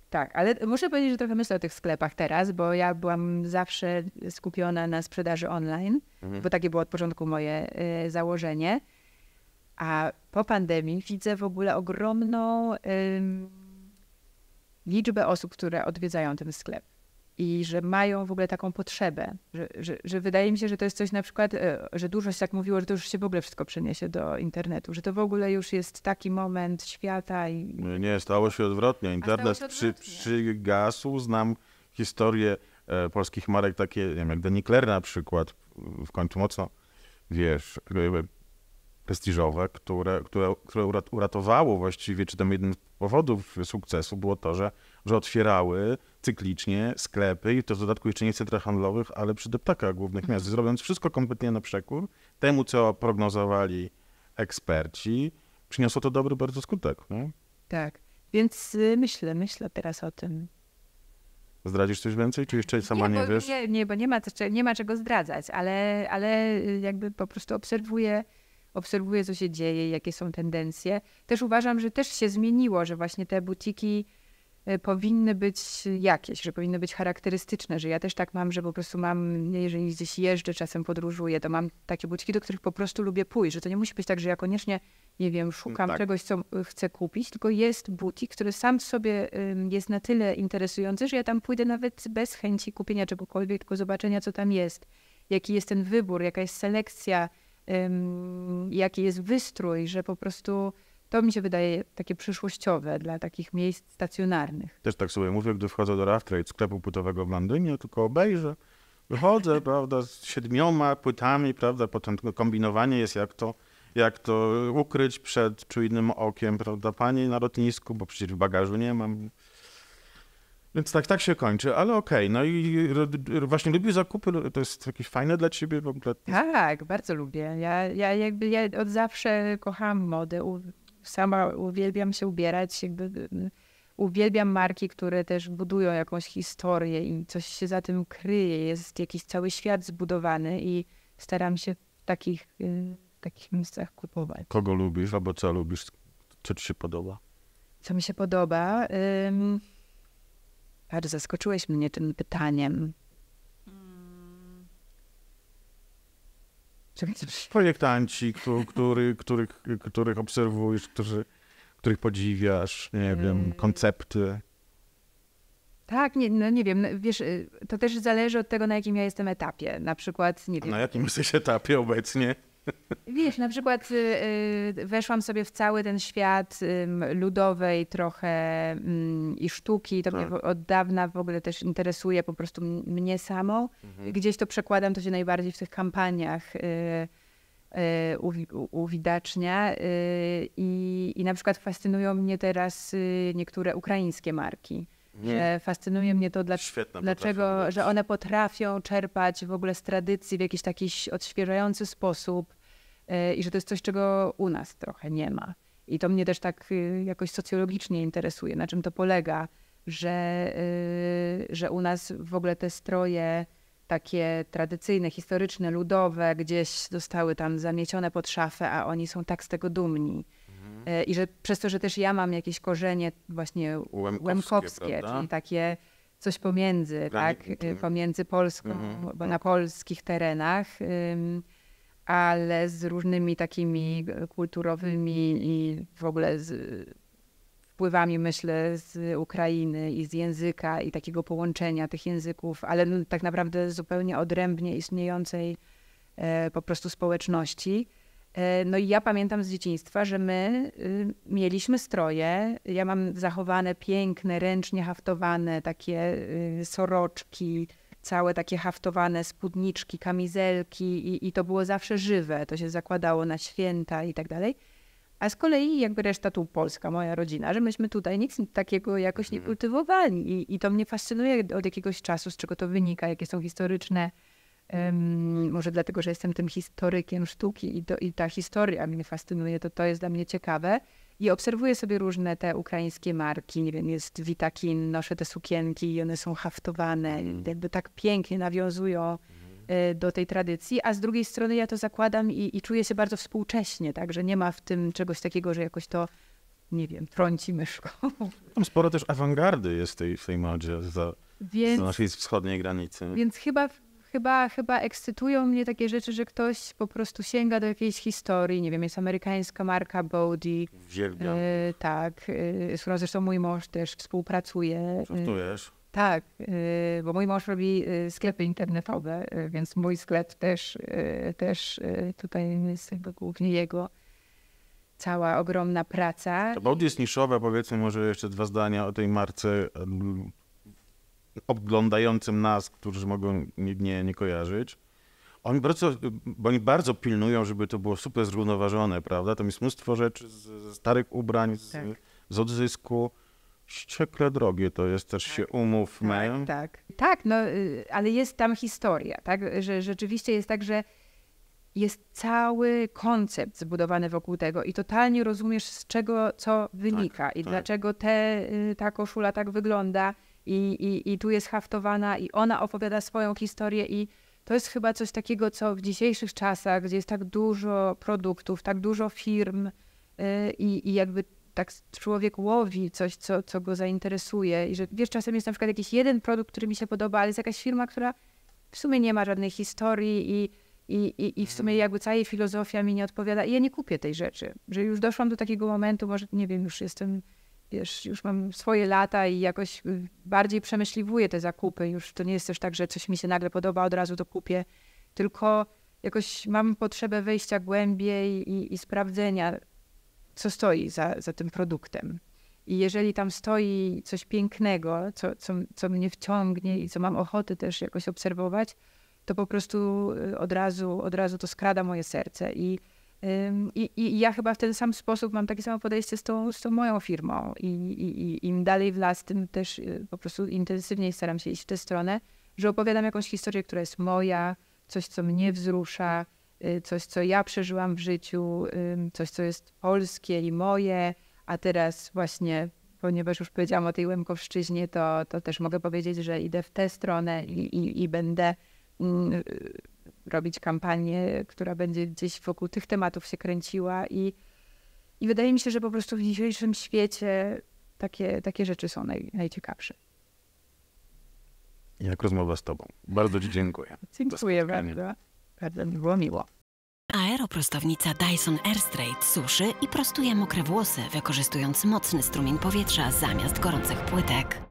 Tak, ale muszę powiedzieć, że trochę myślę o tych sklepach teraz, bo ja byłam zawsze skupiona na sprzedaży online, mhm. bo takie było od początku moje y, założenie. A po pandemii widzę w ogóle ogromną y, liczbę osób, które odwiedzają ten sklep i że mają w ogóle taką potrzebę, że, że, że, wydaje mi się, że to jest coś na przykład, e, że dużo się tak mówiło, że to już się w ogóle wszystko przeniesie do internetu, że to w ogóle już jest taki moment świata i... Nie, stało się odwrotnie. Internet Przy, przygasł, znam historię e, polskich marek takie, nie wiem, jak Denikler na przykład, w końcu mocno, wiesz, e, prestiżowe, które, które, które uratowało właściwie, czy tam jeden z powodów sukcesu było to, że że otwierały cyklicznie sklepy i to w dodatku jeszcze nie w centrach handlowych, ale przy deptakach głównych miast, mhm. zrobiąc wszystko kompletnie na przekór temu, co prognozowali eksperci, przyniosło to dobry bardzo skutek. Tak, więc y, myślę, myślę teraz o tym. Zdradzisz coś więcej, czy jeszcze sama nie, nie bo, wiesz? Nie, nie, bo nie ma, nie ma czego zdradzać, ale, ale y, jakby po prostu obserwuję, obserwuję, co się dzieje, jakie są tendencje. Też uważam, że też się zmieniło, że właśnie te butiki Y, powinny być jakieś, że powinny być charakterystyczne, że ja też tak mam, że po prostu mam, jeżeli gdzieś jeżdżę, czasem podróżuję, to mam takie buczki, do których po prostu lubię pójść, że to nie musi być tak, że ja koniecznie, nie wiem, szukam mm, tak. czegoś, co y, chcę kupić, tylko jest butik, który sam w sobie jest na tyle interesujący, że ja tam pójdę nawet bez chęci kupienia czegokolwiek, tylko zobaczenia, co tam jest, jaki jest ten wybór, jaka jest selekcja, jaki jest wystrój, że po prostu to mi się wydaje takie przyszłościowe dla takich miejsc stacjonarnych. Też tak sobie mówię, gdy wchodzę do Raftrade, sklepu płytowego w Londynie, tylko obejrzę. Wychodzę, prawda, z siedmioma płytami, prawda, potem kombinowanie jest jak to, jak to ukryć przed czujnym okiem, prawda, pani na lotnisku, bo przecież w bagażu nie mam. Więc tak, tak się kończy, ale okej. Okay. No i właśnie lubię zakupy, to jest jakieś fajne dla ciebie w ogóle? Tak, bardzo lubię. Ja, ja jakby ja od zawsze kocham modę sama uwielbiam się ubierać, jakby mm, uwielbiam marki, które też budują jakąś historię i coś się za tym kryje. Jest jakiś cały świat zbudowany i staram się w takich, y, w takich miejscach kupować. Kogo lubisz albo co lubisz? Co ci się podoba? Co mi się podoba? Um, bardzo zaskoczyłeś mnie tym pytaniem. Czekajcie. Projektanci, któ, który, których, których obserwujesz, którzy, których podziwiasz, nie wiem, koncepty. Tak, nie, no nie wiem, no wiesz, y, to też zależy od tego, na jakim ja jestem etapie. Na przykład, nie wiem. Na jakim jesteś etapie obecnie? Wiesz, na przykład y, y, weszłam sobie w cały ten świat ludowej trochę mm, i sztuki. To mnie tak. od dawna w ogóle też interesuje po prostu mnie samą. Mhm. Gdzieś to przekładam, to się najbardziej w tych kampaniach y, uwidacznia. I, I na przykład fascynują mnie teraz niektóre ukraińskie marki. Nie. Fascynuje mnie to, dlaczego, że one potrafią czerpać w ogóle z tradycji w jakiś taki odświeżający sposób. E, i że to jest coś, czego u nas trochę nie ma. I to mnie też tak y, jakoś socjologicznie interesuje, na czym to polega, że, y, że u nas w ogóle te stroje takie tradycyjne, historyczne, ludowe gdzieś zostały tam zamiecione pod szafę, a oni są tak z tego dumni. Mhm. E, I że przez to, że też ja mam jakieś korzenie właśnie łemkowskie, łemkowskie czyli takie coś pomiędzy, tak? Pomiędzy Polską, mhm. bo na polskich terenach ale z różnymi takimi e, kulturowymi i w ogóle z wpływami, myślę, z Ukrainy i z języka i takiego połączenia tych języków, ale no, tak naprawdę zupełnie odrębnie istniejącej e, po prostu społeczności. E, no i ja pamiętam z dzieciństwa, że my y, mieliśmy stroje. Ja mam zachowane piękne, ręcznie haftowane takie y, soroczki, całe takie haftowane spódniczki, kamizelki i, i to było zawsze żywe, to się zakładało na święta i tak dalej. A z kolei jakby reszta tu Polska, moja rodzina, że myśmy tutaj nic takiego jakoś nie mhm. kultywowali. I, i to mnie fascynuje od jakiegoś czasu, z czego to wynika, jakie są historyczne. Um, może dlatego, że jestem tym historykiem sztuki i, to, i ta historia mnie fascynuje, to to jest dla mnie ciekawe i obserwuję sobie różne te ukraińskie marki. Nie wiem, jest Vitakin, noszę te sukienki i one są haftowane, mhm. jakby tak pięknie nawiązują mhm. e, do tej tradycji, a z drugiej strony ja to zakładam i, i czuję się bardzo współcześnie, także nie ma w tym czegoś takiego, że jakoś to nie wiem, trąci myszką. Tam sporo też awangardy jest tej, w tej modzie za, więc, za naszej wschodniej granicy. Więc chyba chyba, chyba ekscytują mnie takie rzeczy, że ktoś po prostu sięga do jakiejś historii. Nie wiem, jest amerykańska marka Body. Uwielbiam. Y, tak, y, z którą zresztą mój mąż też współpracuje. E, Żartujesz? Tak, e, bo mój mąż robi sklepy internetowe, więc mój sklep też, też tutaj jest jakby głównie jego cała ogromna praca. Body jest niszowe, powiedzmy może jeszcze dwa zdania o tej marce oglądającym nas, którzy mogą nie, nie, nie kojarzyć. Oni bardzo, oni bardzo pilnują, żeby to było super zrównoważone, prawda? Tam jest mnóstwo rzeczy ze starych ubrań, z, tak. z odzysku. Ściekle drogie to jest, też tak. się umówmy. Tak, tak, tak. no, y, ale jest tam historia, tak? Że rzeczywiście jest tak, że jest cały koncept zbudowany wokół tego i totalnie rozumiesz, z czego co wynika tak, i tak. dlaczego te, y, ta koszula tak wygląda i, i, i tu jest haftowana i ona opowiada swoją historię i to jest chyba coś takiego, co w dzisiejszych czasach, gdzie jest tak dużo produktów, tak dużo firm y, i, i jakby tak człowiek łowi coś, co, co go zainteresuje i że wiesz, czasem jest na przykład jakiś jeden produkt, który mi się podoba, ale jest jakaś firma, która w sumie nie ma żadnej historii i, i, i, i w sumie mm. jakby cała jej filozofia mi nie odpowiada i ja nie kupię tej rzeczy, że już doszłam do takiego momentu, może nie wiem, już jestem wiesz, już mam swoje lata i jakoś y, bardziej przemyśliwuję te zakupy. Już to nie jest też tak, że coś mi się nagle podoba, od razu to kupię, tylko jakoś mam potrzebę wejścia głębiej i, i sprawdzenia, co stoi za, za tym produktem. I jeżeli tam stoi coś pięknego, co, co, co mnie wciągnie i co mam ochoty też jakoś obserwować, to po prostu y, od razu, od razu to skrada moje serce. I i, I, ja chyba w ten sam sposób mam takie samo podejście z tą, z tą moją firmą. I, i, I, im dalej w las, tym też y, po prostu intensywniej staram się iść w tę stronę, że opowiadam jakąś historię, która jest moja, coś, co mnie wzrusza, y, coś, co ja przeżyłam w życiu, coś, co jest polskie i moje. A teraz właśnie, ponieważ już powiedziałam o tej Łemkowszczyźnie, to, to też mogę powiedzieć, że idę w tę stronę i, i, i będę mm, robić kampanię, która będzie gdzieś wokół tych tematów się kręciła i, i wydaje mi się, że po prostu w dzisiejszym świecie takie, takie rzeczy są naj, najciekawsze. Jak rozmowa z tobą. Bardzo ci dziękuję. Dziękuję bardzo. Bardzo mi było miło. Aeroprostownica Dyson Airstraight suszy i prostuje mokre włosy, wykorzystując mocny strumień powietrza zamiast gorących płytek.